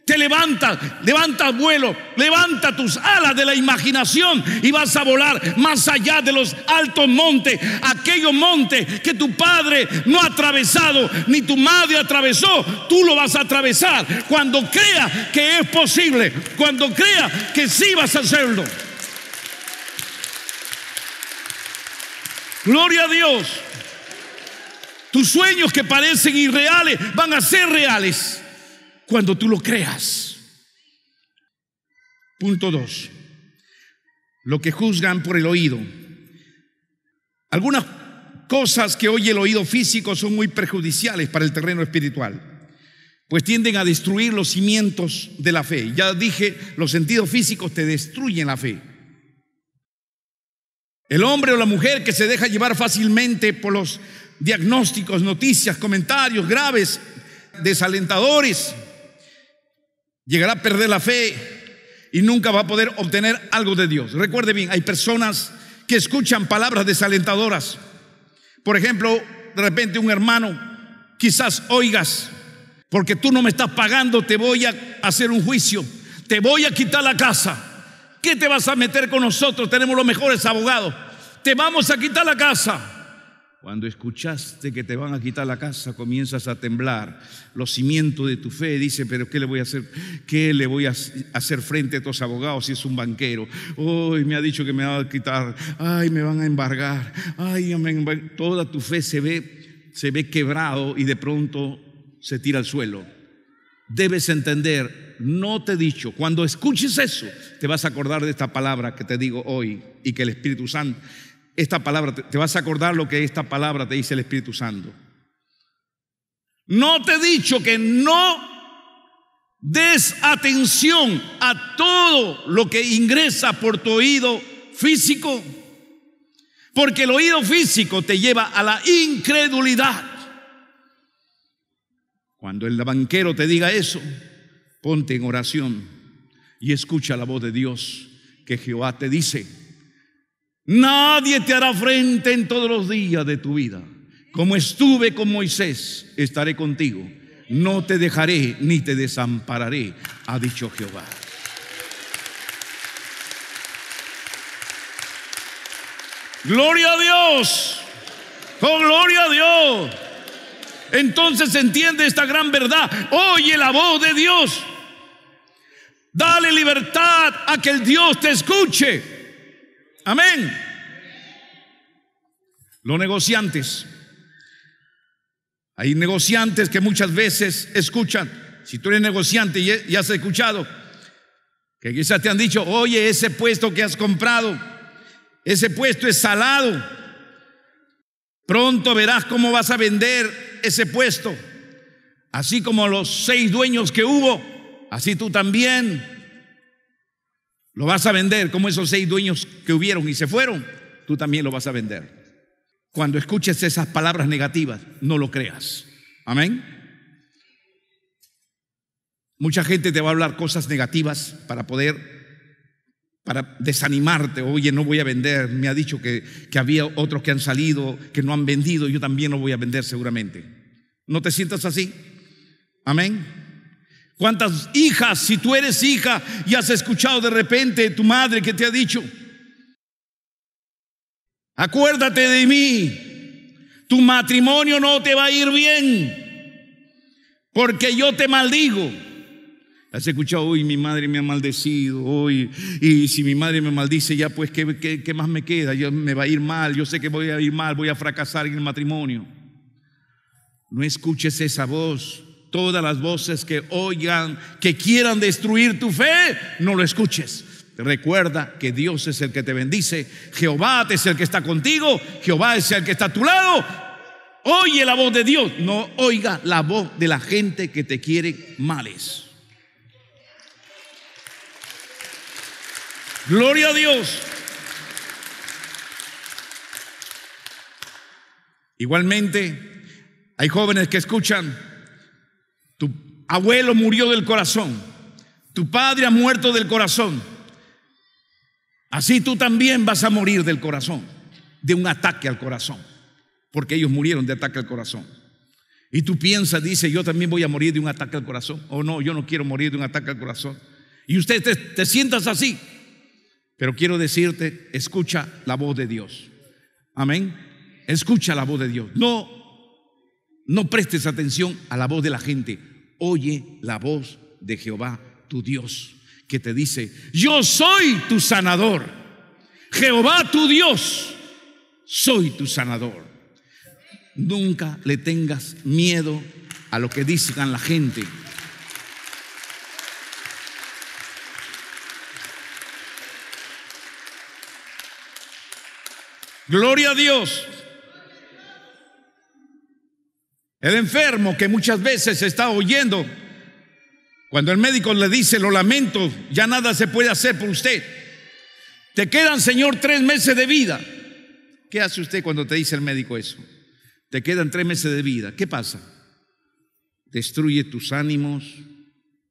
te levantas, levanta vuelo, levanta tus alas de la imaginación y vas a volar más allá de los altos montes, aquellos montes que tu padre no ha atravesado ni tu madre atravesó, tú lo vas a atravesar cuando creas que es posible, cuando creas que sí vas a hacerlo. Gloria a Dios. Tus sueños que parecen irreales van a ser reales cuando tú lo creas. Punto dos, lo que juzgan por el oído. Algunas cosas que oye el oído físico son muy perjudiciales para el terreno espiritual pues tienden a destruir los cimientos de la fe. Ya dije, los sentidos físicos te destruyen la fe. El hombre o la mujer que se deja llevar fácilmente por los diagnósticos, noticias, comentarios graves, desalentadores, llegará a perder la fe y nunca va a poder obtener algo de Dios. Recuerde bien, hay personas que escuchan palabras desalentadoras. Por ejemplo, de repente un hermano, quizás oigas, porque tú no me estás pagando, te voy a hacer un juicio, te voy a quitar la casa. ¿Qué te vas a meter con nosotros? Tenemos los mejores abogados. Te vamos a quitar la casa. Cuando escuchaste que te van a quitar la casa, comienzas a temblar. Los cimientos de tu fe dice, pero ¿qué le voy a hacer? ¿Qué le voy a hacer frente a estos abogados si es un banquero? Hoy me ha dicho que me va a quitar. Ay, me van a embargar. Ay, toda tu fe se ve, se ve quebrado y de pronto se tira al suelo. Debes entender, no te he dicho, cuando escuches eso, te vas a acordar de esta palabra que te digo hoy y que el Espíritu Santo esta palabra, te vas a acordar lo que esta palabra te dice el Espíritu Santo. No te he dicho que no des atención a todo lo que ingresa por tu oído físico, porque el oído físico te lleva a la incredulidad. Cuando el banquero te diga eso, ponte en oración y escucha la voz de Dios que Jehová te dice Nadie te hará frente en todos los días de tu vida. Como estuve con Moisés, estaré contigo. No te dejaré ni te desampararé, ha dicho Jehová. Gloria a Dios. Oh, gloria a Dios. Entonces entiende esta gran verdad. Oye la voz de Dios. Dale libertad a que el Dios te escuche. Amén. Los negociantes. Hay negociantes que muchas veces escuchan. Si tú eres negociante y, has escuchado, que quizás te han dicho, oye, ese puesto que has comprado, ese puesto es salado. Pronto verás cómo vas a vender ese puesto. Así como los seis dueños que hubo, así tú también lo vas a vender como esos seis dueños que hubieron y se fueron. Tú también lo vas a vender. Cuando escuches esas palabras negativas, no lo creas. Amén. Mucha gente te va a hablar cosas negativas para poder, para desanimarte. Oye, no voy a vender. Me ha dicho que, que había otros que han salido, que no han vendido. Yo también no voy a vender seguramente. No te sientas así. Amén. ¿Cuántas hijas, si tú eres hija y has escuchado de repente tu madre que te ha dicho, acuérdate de mí, tu matrimonio no te va a ir bien, porque yo te maldigo? Has escuchado, hoy mi madre me ha maldecido, hoy, y si mi madre me maldice, ya pues, ¿qué, qué más me queda? Yo, me va a ir mal, yo sé que voy a ir mal, voy a fracasar en el matrimonio. No escuches esa voz todas las voces que oigan, que quieran destruir tu fe, no lo escuches. Recuerda que Dios es el que te bendice, Jehová es el que está contigo, Jehová es el que está a tu lado. Oye la voz de Dios, no oiga la voz de la gente que te quiere males. Gloria a Dios. Igualmente, hay jóvenes que escuchan abuelo murió del corazón, tu padre ha muerto del corazón, así tú también vas a morir del corazón, de un ataque al corazón, porque ellos murieron de ataque al corazón. Y tú piensas, dice, yo también voy a morir de un ataque al corazón, o oh, no, yo no quiero morir de un ataque al corazón. Y usted te, sientas así, pero quiero decirte, escucha la voz de Dios. Amén. Escucha la voz de Dios. No, no prestes atención a la voz de la gente oye la voz de Jehová, tu Dios, que te dice, yo soy tu sanador. Jehová, tu Dios, soy tu sanador. Nunca le tengas miedo a lo que digan la gente. Gloria a Dios. El enfermo que muchas veces está oyendo, cuando el médico le dice, lo lamento, ya nada se puede hacer por usted. Te quedan, Señor, tres meses de vida. ¿Qué hace usted cuando te dice el médico eso? Te quedan tres meses de vida. ¿Qué pasa? Destruye tus ánimos,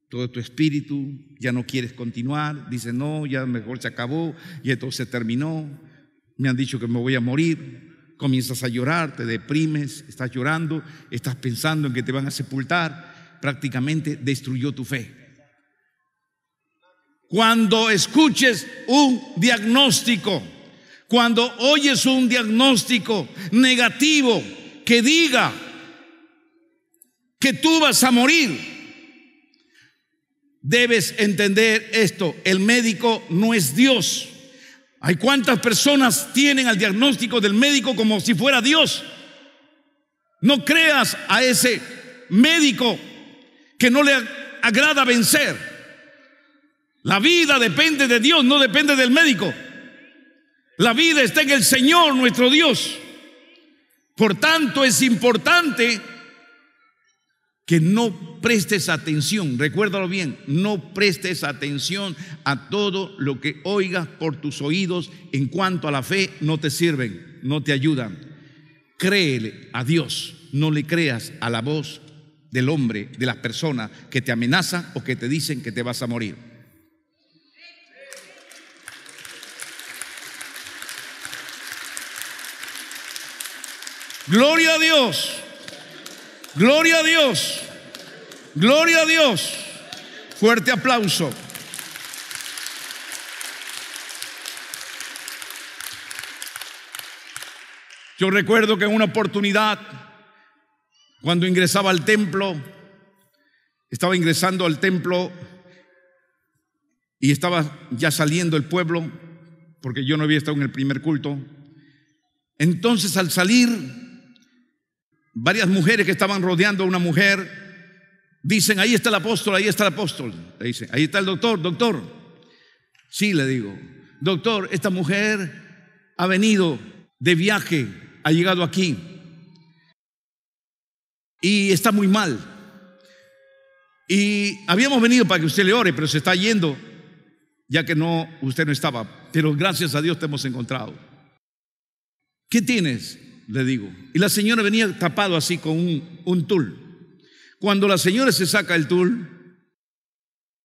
todo tu espíritu, ya no quieres continuar, dice no, ya mejor se acabó y se terminó, me han dicho que me voy a morir, comienzas a llorar, te deprimes, estás llorando, estás pensando en que te van a sepultar, prácticamente destruyó tu fe. Cuando escuches un diagnóstico, cuando oyes un diagnóstico negativo que diga que tú vas a morir, debes entender esto, el médico no es Dios. Hay cuántas personas tienen al diagnóstico del médico como si fuera Dios. No creas a ese médico que no le agrada vencer. La vida depende de Dios, no depende del médico. La vida está en el Señor, nuestro Dios. Por tanto, es importante que no prestes atención, recuérdalo bien, no prestes atención a todo lo que oigas por tus oídos en cuanto a la fe, no te sirven, no te ayudan. Créele a Dios, no le creas a la voz del hombre, de las personas que te amenazan o que te dicen que te vas a morir. Gloria a Dios. Gloria a Dios. Gloria a Dios. Fuerte aplauso. Yo recuerdo que en una oportunidad, cuando ingresaba al templo, estaba ingresando al templo y estaba ya saliendo el pueblo, porque yo no había estado en el primer culto. Entonces al salir, varias mujeres que estaban rodeando a una mujer dicen, ahí está el apóstol, ahí está el apóstol. Le dicen, ahí está el doctor, doctor. Sí, le digo, doctor, esta mujer ha venido de viaje, ha llegado aquí y está muy mal. Y habíamos venido para que usted le ore, pero se está yendo, ya que no, usted no estaba. Pero gracias a Dios te hemos encontrado. ¿Qué tienes? le digo. Y la señora venía tapado así con un, tul. Cuando la señora se saca el tul,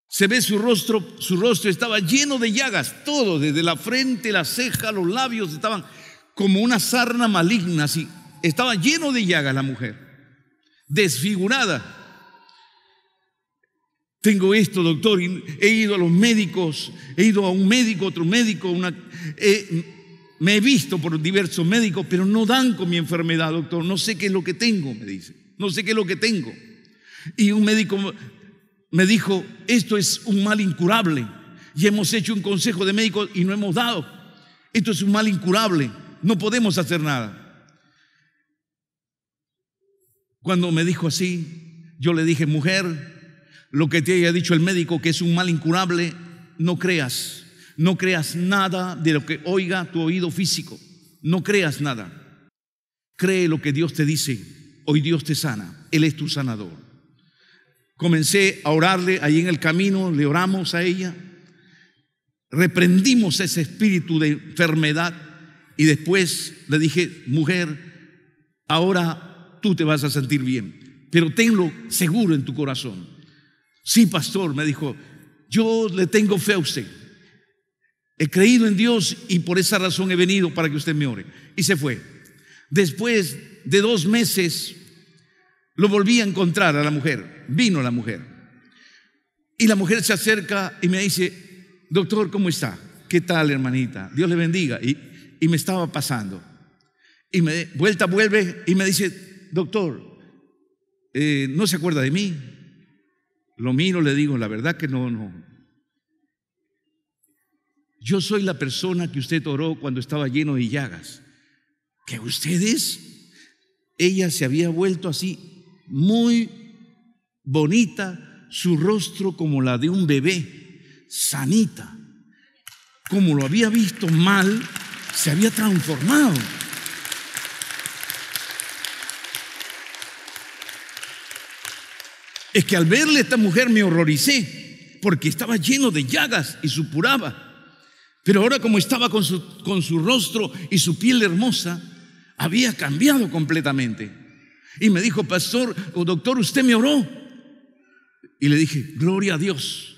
se ve su rostro, su rostro estaba lleno de llagas, todo, desde la frente, la ceja, los labios, estaban como una sarna maligna, así. Estaba lleno de llagas la mujer, desfigurada. Tengo esto, doctor, he ido a los médicos, he ido a un médico, otro médico, una... Eh, me he visto por diversos médicos, pero no dan con mi enfermedad, doctor. No sé qué es lo que tengo, me dice. No sé qué es lo que tengo. Y un médico me dijo, esto es un mal incurable. Y hemos hecho un consejo de médicos y no hemos dado. Esto es un mal incurable. No podemos hacer nada. Cuando me dijo así, yo le dije, mujer, lo que te haya dicho el médico que es un mal incurable, no creas. No creas nada de lo que oiga tu oído físico. No creas nada. Cree lo que Dios te dice. Hoy Dios te sana. Él es tu sanador. Comencé a orarle ahí en el camino, le oramos a ella. Reprendimos ese espíritu de enfermedad y después le dije, mujer, ahora tú te vas a sentir bien, pero tenlo seguro en tu corazón. Sí, pastor, me dijo, yo le tengo fe a usted. He creído en Dios y por esa razón he venido para que usted me ore. Y se fue. Después de dos meses lo volví a encontrar a la mujer. Vino la mujer. Y la mujer se acerca y me dice, doctor, ¿cómo está? ¿Qué tal, hermanita? Dios le bendiga. Y, y me estaba pasando. Y me vuelta, vuelve y me dice, doctor, eh, ¿no se acuerda de mí? Lo miro, le digo, la verdad que no, no, yo soy la persona que usted oró cuando estaba lleno de llagas. Que ustedes, ella se había vuelto así muy bonita, su rostro como la de un bebé, sanita. Como lo había visto mal, se había transformado. Es que al verle a esta mujer me horroricé, porque estaba lleno de llagas y supuraba. Pero ahora como estaba con su, rostro y su piel hermosa, había cambiado completamente. Y me dijo, pastor o doctor, usted me oró. Y le dije, gloria a Dios.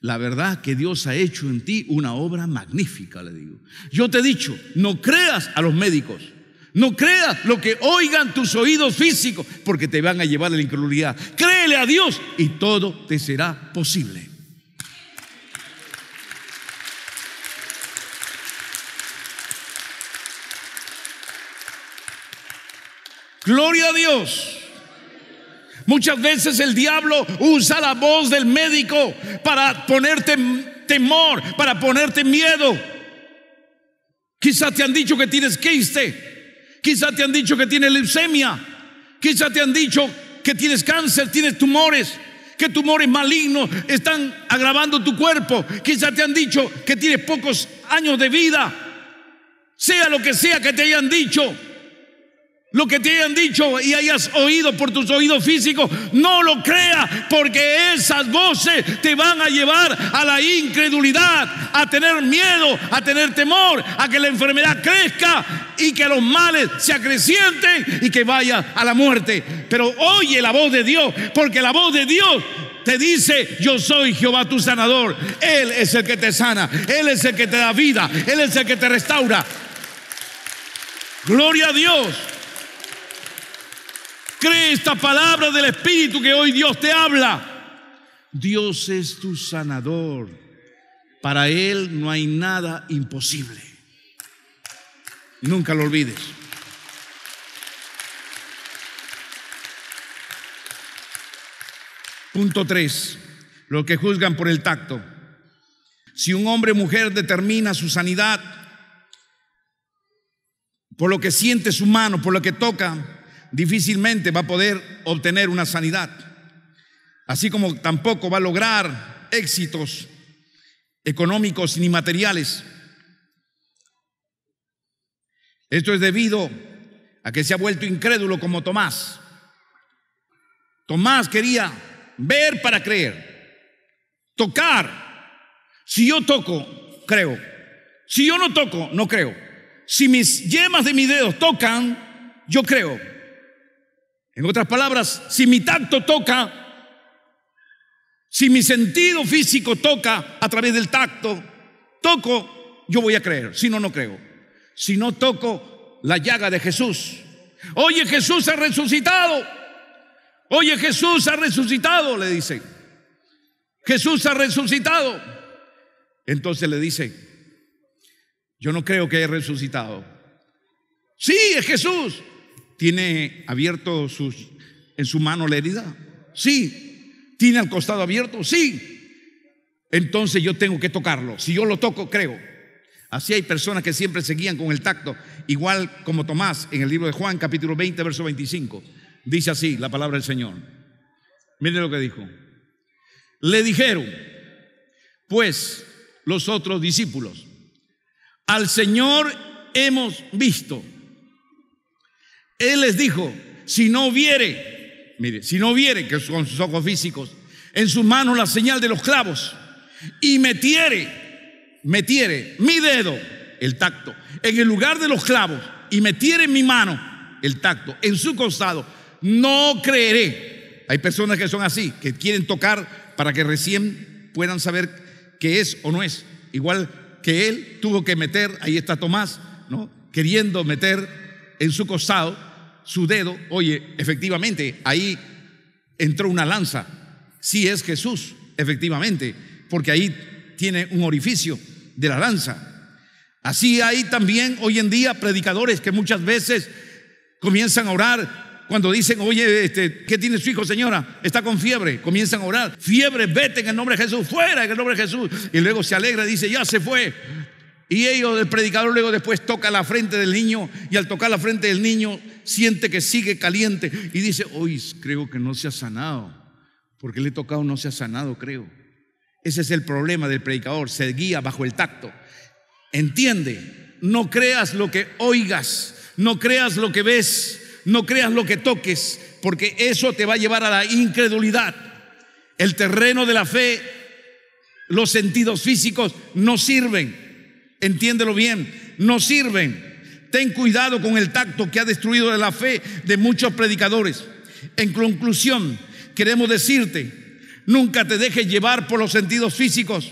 La verdad que Dios ha hecho en ti una obra magnífica, le digo. Yo te he dicho, no creas a los médicos. No creas lo que oigan tus oídos físicos, porque te van a llevar a la incredulidad. Créele a Dios y todo te será posible. Gloria a Dios. Muchas veces el diablo usa la voz del médico para ponerte temor, para ponerte miedo. Quizás te han dicho que tienes quiste, quizás te han dicho que tienes leucemia, quizás te han dicho que tienes cáncer, tienes tumores, que tumores malignos están agravando tu cuerpo, quizás te han dicho que tienes pocos años de vida. Sea lo que sea que te hayan dicho, lo que te hayan dicho y hayas oído por tus oídos físicos, no lo creas, porque esas voces te van a llevar a la incredulidad, a tener miedo, a tener temor, a que la enfermedad crezca y que los males se acrecienten y que vaya a la muerte. Pero oye la voz de Dios, porque la voz de Dios te dice, yo soy Jehová tu sanador. Él es el que te sana, Él es el que te da vida, Él es el que te restaura. Gloria a Dios. Cree esta palabra del Espíritu que hoy Dios te habla. Dios es tu sanador. Para Él no hay nada imposible. Nunca lo olvides. Punto 3. Lo que juzgan por el tacto. Si un hombre o mujer determina su sanidad por lo que siente su mano, por lo que toca, difícilmente va a poder obtener una sanidad, así como tampoco va a lograr éxitos económicos ni materiales. Esto es debido a que se ha vuelto incrédulo como Tomás. Tomás quería ver para creer, tocar. Si yo toco, creo. Si yo no toco, no creo. Si mis yemas de mis dedos tocan, yo creo. En otras palabras, si mi tacto toca, si mi sentido físico toca a través del tacto, toco, yo voy a creer, si no, no creo. Si no toco la llaga de Jesús. Oye, Jesús ha resucitado. Oye, Jesús ha resucitado, le dicen. Jesús ha resucitado. Entonces le dicen, yo no creo que haya resucitado. Sí, es Jesús. ¿Tiene abierto sus, en su mano la herida? Sí. ¿Tiene al costado abierto? Sí. Entonces yo tengo que tocarlo. Si yo lo toco, creo. Así hay personas que siempre seguían con el tacto, igual como Tomás en el libro de Juan, capítulo 20, verso 25. Dice así la palabra del Señor. Mire lo que dijo. Le dijeron, pues, los otros discípulos, al Señor hemos visto. Él les dijo, si no viere, mire, si no viere que son sus ojos físicos, en sus manos la señal de los clavos, y metiere, metiere mi dedo, el tacto, en el lugar de los clavos, y metiere en mi mano, el tacto, en su costado, no creeré. Hay personas que son así, que quieren tocar para que recién puedan saber qué es o no es. Igual que él tuvo que meter, ahí está Tomás, ¿no? Queriendo meter en su costado su dedo, oye, efectivamente, ahí entró una lanza. Sí es Jesús, efectivamente, porque ahí tiene un orificio de la lanza. Así hay también hoy en día predicadores que muchas veces comienzan a orar cuando dicen, oye, este, ¿qué tiene su hijo, señora? Está con fiebre. Comienzan a orar. Fiebre, vete en el nombre de Jesús, fuera en el nombre de Jesús. Y luego se alegra y dice, ya se fue. Y ellos, el predicador, luego después toca la frente del niño y al tocar la frente del niño siente que sigue caliente y dice, hoy creo que no se ha sanado, porque le he tocado no se ha sanado, creo. Ese es el problema del predicador, se guía bajo el tacto. Entiende, no creas lo que oigas, no creas lo que ves, no creas lo que toques, porque eso te va a llevar a la incredulidad. El terreno de la fe, los sentidos físicos no sirven, entiéndelo bien, no sirven. Ten cuidado con el tacto que ha destruido la fe de muchos predicadores. En conclusión, queremos decirte, nunca te dejes llevar por los sentidos físicos,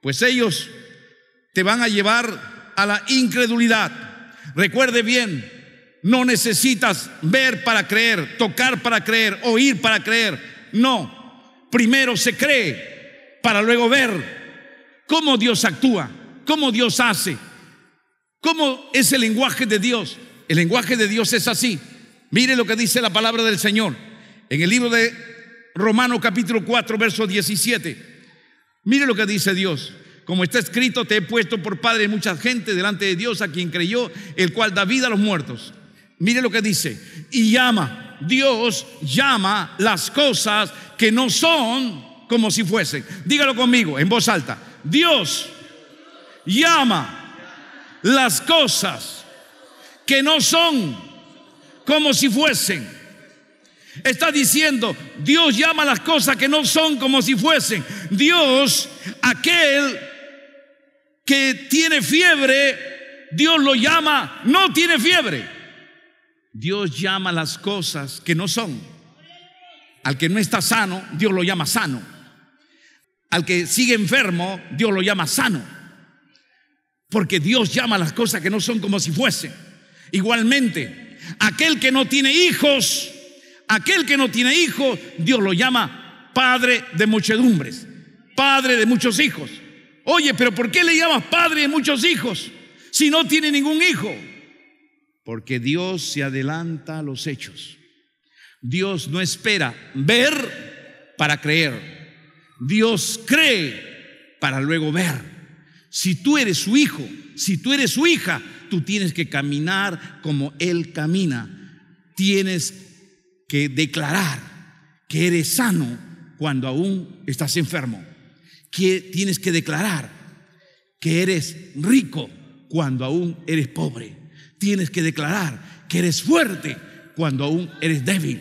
pues ellos te van a llevar a la incredulidad. Recuerde bien, no necesitas ver para creer, tocar para creer, oír para creer. No, primero se cree para luego ver cómo Dios actúa, cómo Dios hace. ¿Cómo es el lenguaje de Dios? El lenguaje de Dios es así. Mire lo que dice la palabra del Señor en el libro de Romano capítulo 4, verso 17. Mire lo que dice Dios. Como está escrito, te he puesto por padre mucha gente delante de Dios a quien creyó, el cual da vida a los muertos. Mire lo que dice. Y llama, Dios llama las cosas que no son como si fuesen. Dígalo conmigo en voz alta. Dios llama las cosas que no son como si fuesen. Está diciendo, Dios llama las cosas que no son como si fuesen. Dios, aquel que tiene fiebre, Dios lo llama, no tiene fiebre. Dios llama las cosas que no son. Al que no está sano, Dios lo llama sano. Al que sigue enfermo, Dios lo llama sano porque Dios llama las cosas que no son como si fuesen. Igualmente, aquel que no tiene hijos, aquel que no tiene hijos, Dios lo llama padre de muchedumbres, padre de muchos hijos. Oye, pero ¿por qué le llamas padre de muchos hijos si no tiene ningún hijo? Porque Dios se adelanta a los hechos. Dios no espera ver para creer. Dios cree para luego ver. Si tú eres su hijo, si tú eres su hija, tú tienes que caminar como Él camina. Tienes que declarar que eres sano cuando aún estás enfermo. tienes que declarar que eres rico cuando aún eres pobre. Tienes que declarar que eres fuerte cuando aún eres débil.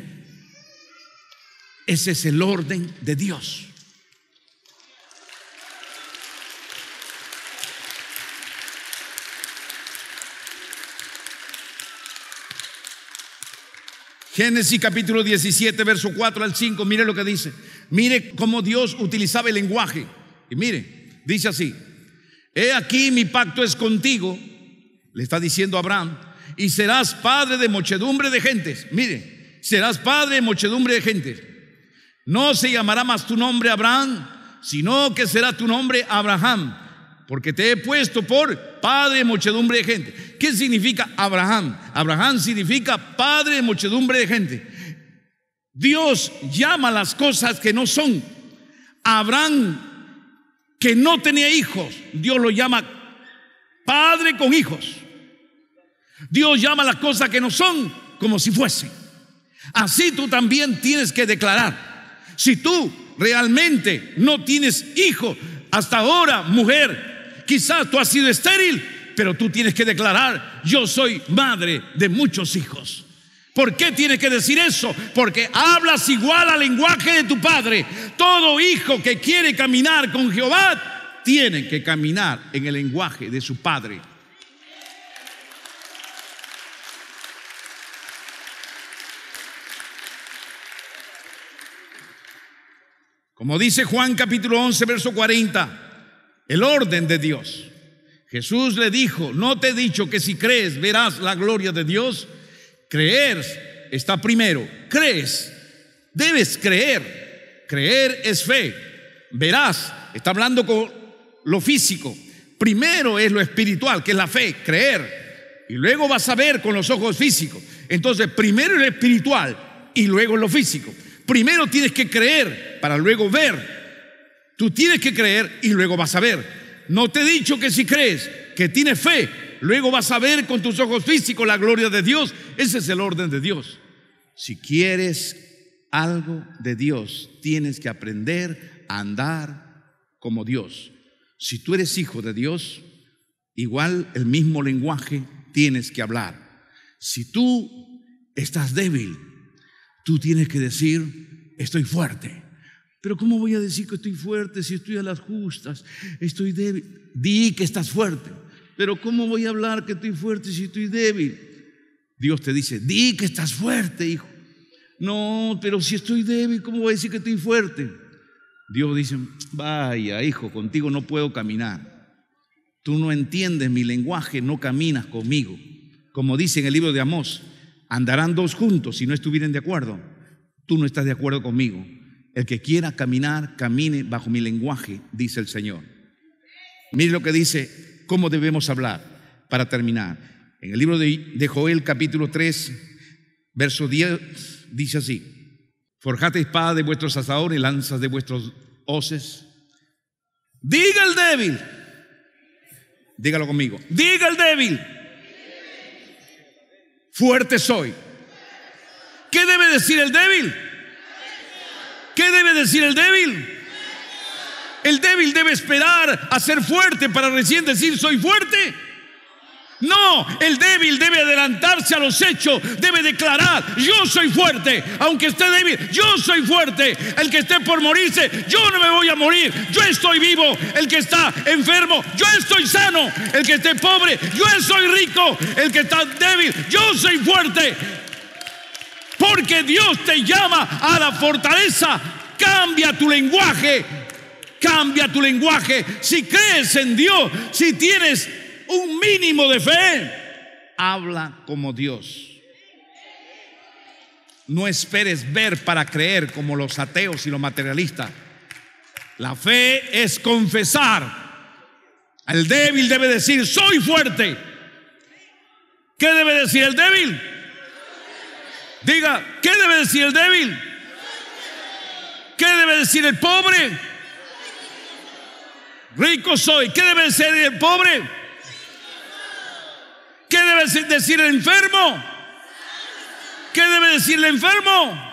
Ese es el orden de Dios. Génesis capítulo 17, verso 4 al 5, mire lo que dice. Mire cómo Dios utilizaba el lenguaje. Y mire, dice así, he aquí mi pacto es contigo, le está diciendo Abraham, y serás padre de muchedumbre de gentes. Mire, serás padre de muchedumbre de gentes. No se llamará más tu nombre Abraham, sino que será tu nombre Abraham, porque te he puesto por padre de muchedumbre de gente. ¿Qué significa Abraham? Abraham significa padre de muchedumbre de gente. Dios llama las cosas que no son. Abraham, que no tenía hijos, Dios lo llama padre con hijos. Dios llama las cosas que no son como si fuese Así tú también tienes que declarar. Si tú realmente no tienes hijo, hasta ahora, mujer, Quizás tú has sido estéril, pero tú tienes que declarar, yo soy madre de muchos hijos. ¿Por qué tienes que decir eso? Porque hablas igual al lenguaje de tu padre. Todo hijo que quiere caminar con Jehová tiene que caminar en el lenguaje de su padre. Como dice Juan capítulo 11, verso 40, el orden de Dios. Jesús le dijo, no te he dicho que si crees verás la gloria de Dios. Creer está primero. Crees, debes creer. Creer es fe. Verás, está hablando con lo físico. Primero es lo espiritual, que es la fe, creer. Y luego vas a ver con los ojos físicos. Entonces, primero lo espiritual y luego lo físico. Primero tienes que creer para luego ver Tú tienes que creer y luego vas a ver. No te he dicho que si crees, que tienes fe, luego vas a ver con tus ojos físicos la gloria de Dios. Ese es el orden de Dios. Si quieres algo de Dios, tienes que aprender a andar como Dios. Si tú eres hijo de Dios, igual el mismo lenguaje tienes que hablar. Si tú estás débil, tú tienes que decir, estoy fuerte. Pero ¿cómo voy a decir que estoy fuerte si estoy a las justas? Estoy débil. Di que estás fuerte. Pero ¿cómo voy a hablar que estoy fuerte si estoy débil? Dios te dice, di que estás fuerte, hijo. No, pero si estoy débil, ¿cómo voy a decir que estoy fuerte? Dios dice, vaya, hijo, contigo no puedo caminar. Tú no entiendes mi lenguaje, no caminas conmigo. Como dice en el libro de Amós, andarán dos juntos si no estuvieren de acuerdo. Tú no estás de acuerdo conmigo el que quiera caminar, camine bajo mi lenguaje, dice el Señor. Mire lo que dice, cómo debemos hablar para terminar. En el libro de, Joel capítulo 3, verso 10, dice así, forjate espada de vuestros asadores, lanzas de vuestros hoces. Diga el débil, dígalo conmigo, diga el débil, fuerte soy. ¿Qué debe decir el débil? ¿Qué debe decir el débil? El débil debe esperar a ser fuerte para recién decir soy fuerte. No, el débil debe adelantarse a los hechos, debe declarar, yo soy fuerte, aunque esté débil, yo soy fuerte. El que esté por morirse, yo no me voy a morir, yo estoy vivo. El que está enfermo, yo estoy sano. El que esté pobre, yo soy rico. El que está débil, yo soy fuerte porque Dios te llama a la fortaleza. Cambia tu lenguaje, cambia tu lenguaje. Si crees en Dios, si tienes un mínimo de fe, habla como Dios. No esperes ver para creer como los ateos y los materialistas. La fe es confesar. El débil debe decir, soy fuerte. ¿Qué debe decir el débil? Diga, ¿qué debe decir el débil? ¿Qué debe decir el pobre? Rico soy. ¿Qué debe decir el pobre? ¿Qué debe decir el enfermo? ¿Qué debe decir el enfermo?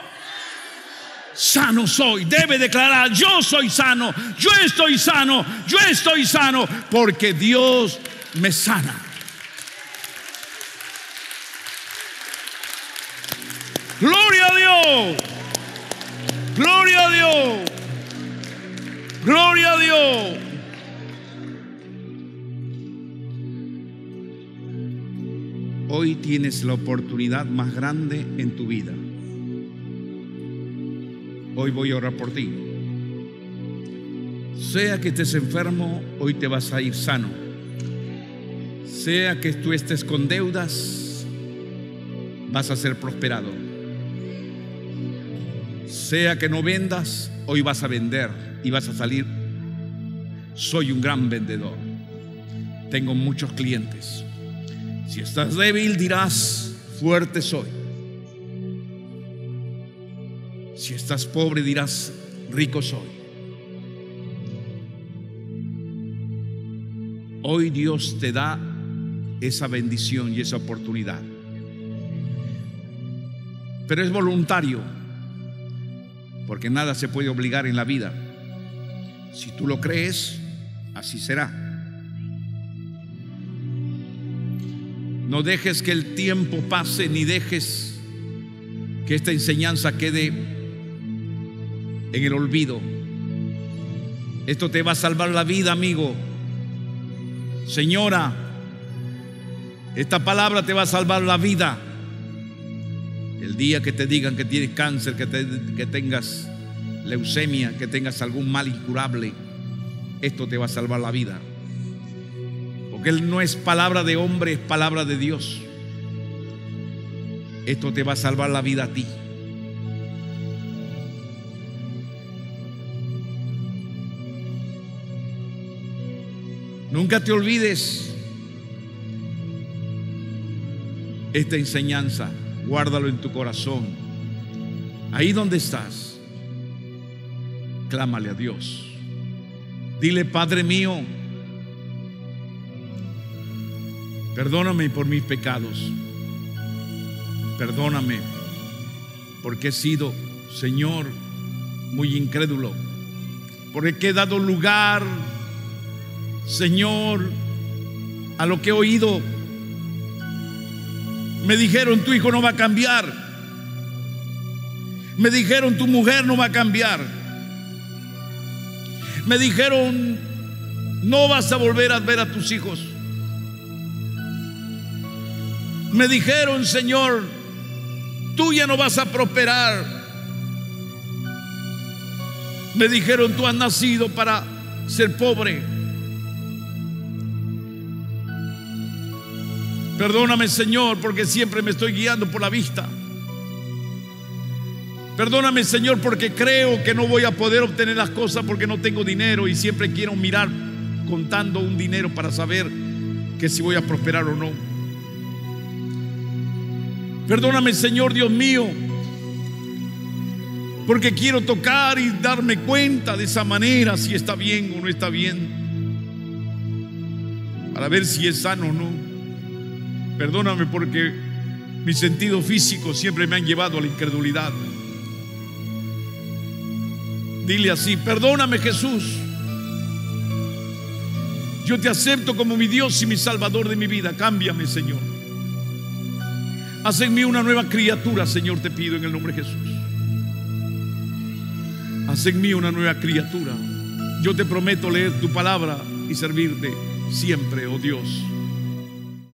Sano soy, debe declarar, yo soy sano, yo estoy sano, yo estoy sano, porque Dios me sana. Gloria a Dios. Gloria a Dios. Gloria a Dios. Hoy tienes la oportunidad más grande en tu vida. Hoy voy a orar por ti. Sea que estés enfermo, hoy te vas a ir sano. Sea que tú estés con deudas, vas a ser prosperado sea que no vendas, hoy vas a vender y vas a salir. Soy un gran vendedor. Tengo muchos clientes. Si estás débil, dirás, fuerte soy. Si estás pobre, dirás, rico soy. Hoy Dios te da esa bendición y esa oportunidad. Pero es voluntario porque nada se puede obligar en la vida. Si tú lo crees, así será. No dejes que el tiempo pase ni dejes que esta enseñanza quede en el olvido. Esto te va a salvar la vida, amigo. Señora, esta palabra te va a salvar la vida. El día que te digan que tienes cáncer, que, que tengas leucemia, que tengas algún mal incurable, esto te va a salvar la vida. Porque Él no es palabra de hombre, es palabra de Dios. Esto te va a salvar la vida a ti. Nunca te olvides esta enseñanza guárdalo en tu corazón. Ahí donde estás, clámale a Dios. Dile, Padre mío, perdóname por mis pecados. Perdóname porque he sido, Señor, muy incrédulo. Porque he dado lugar, Señor, a lo que he oído me dijeron, tu hijo no va a cambiar. Me dijeron, tu mujer no va a cambiar. Me dijeron, no vas a volver a ver a tus hijos. Me dijeron, Señor, tú ya no vas a prosperar. Me dijeron, tú has nacido para ser pobre. Perdóname Señor porque siempre me estoy guiando por la vista. Perdóname Señor porque creo que no voy a poder obtener las cosas porque no tengo dinero y siempre quiero mirar contando un dinero para saber que si voy a prosperar o no. Perdóname Señor Dios mío porque quiero tocar y darme cuenta de esa manera si está bien o no está bien, para ver si es sano o no. Perdóname porque mis sentidos físico siempre me han llevado a la incredulidad. Dile así, perdóname Jesús. Yo te acepto como mi Dios y mi Salvador de mi vida. Cámbiame, Señor. Haz en mí una nueva criatura, Señor, te pido en el nombre de Jesús. Haz en mí una nueva criatura. Yo te prometo leer tu palabra y servirte siempre, oh Dios.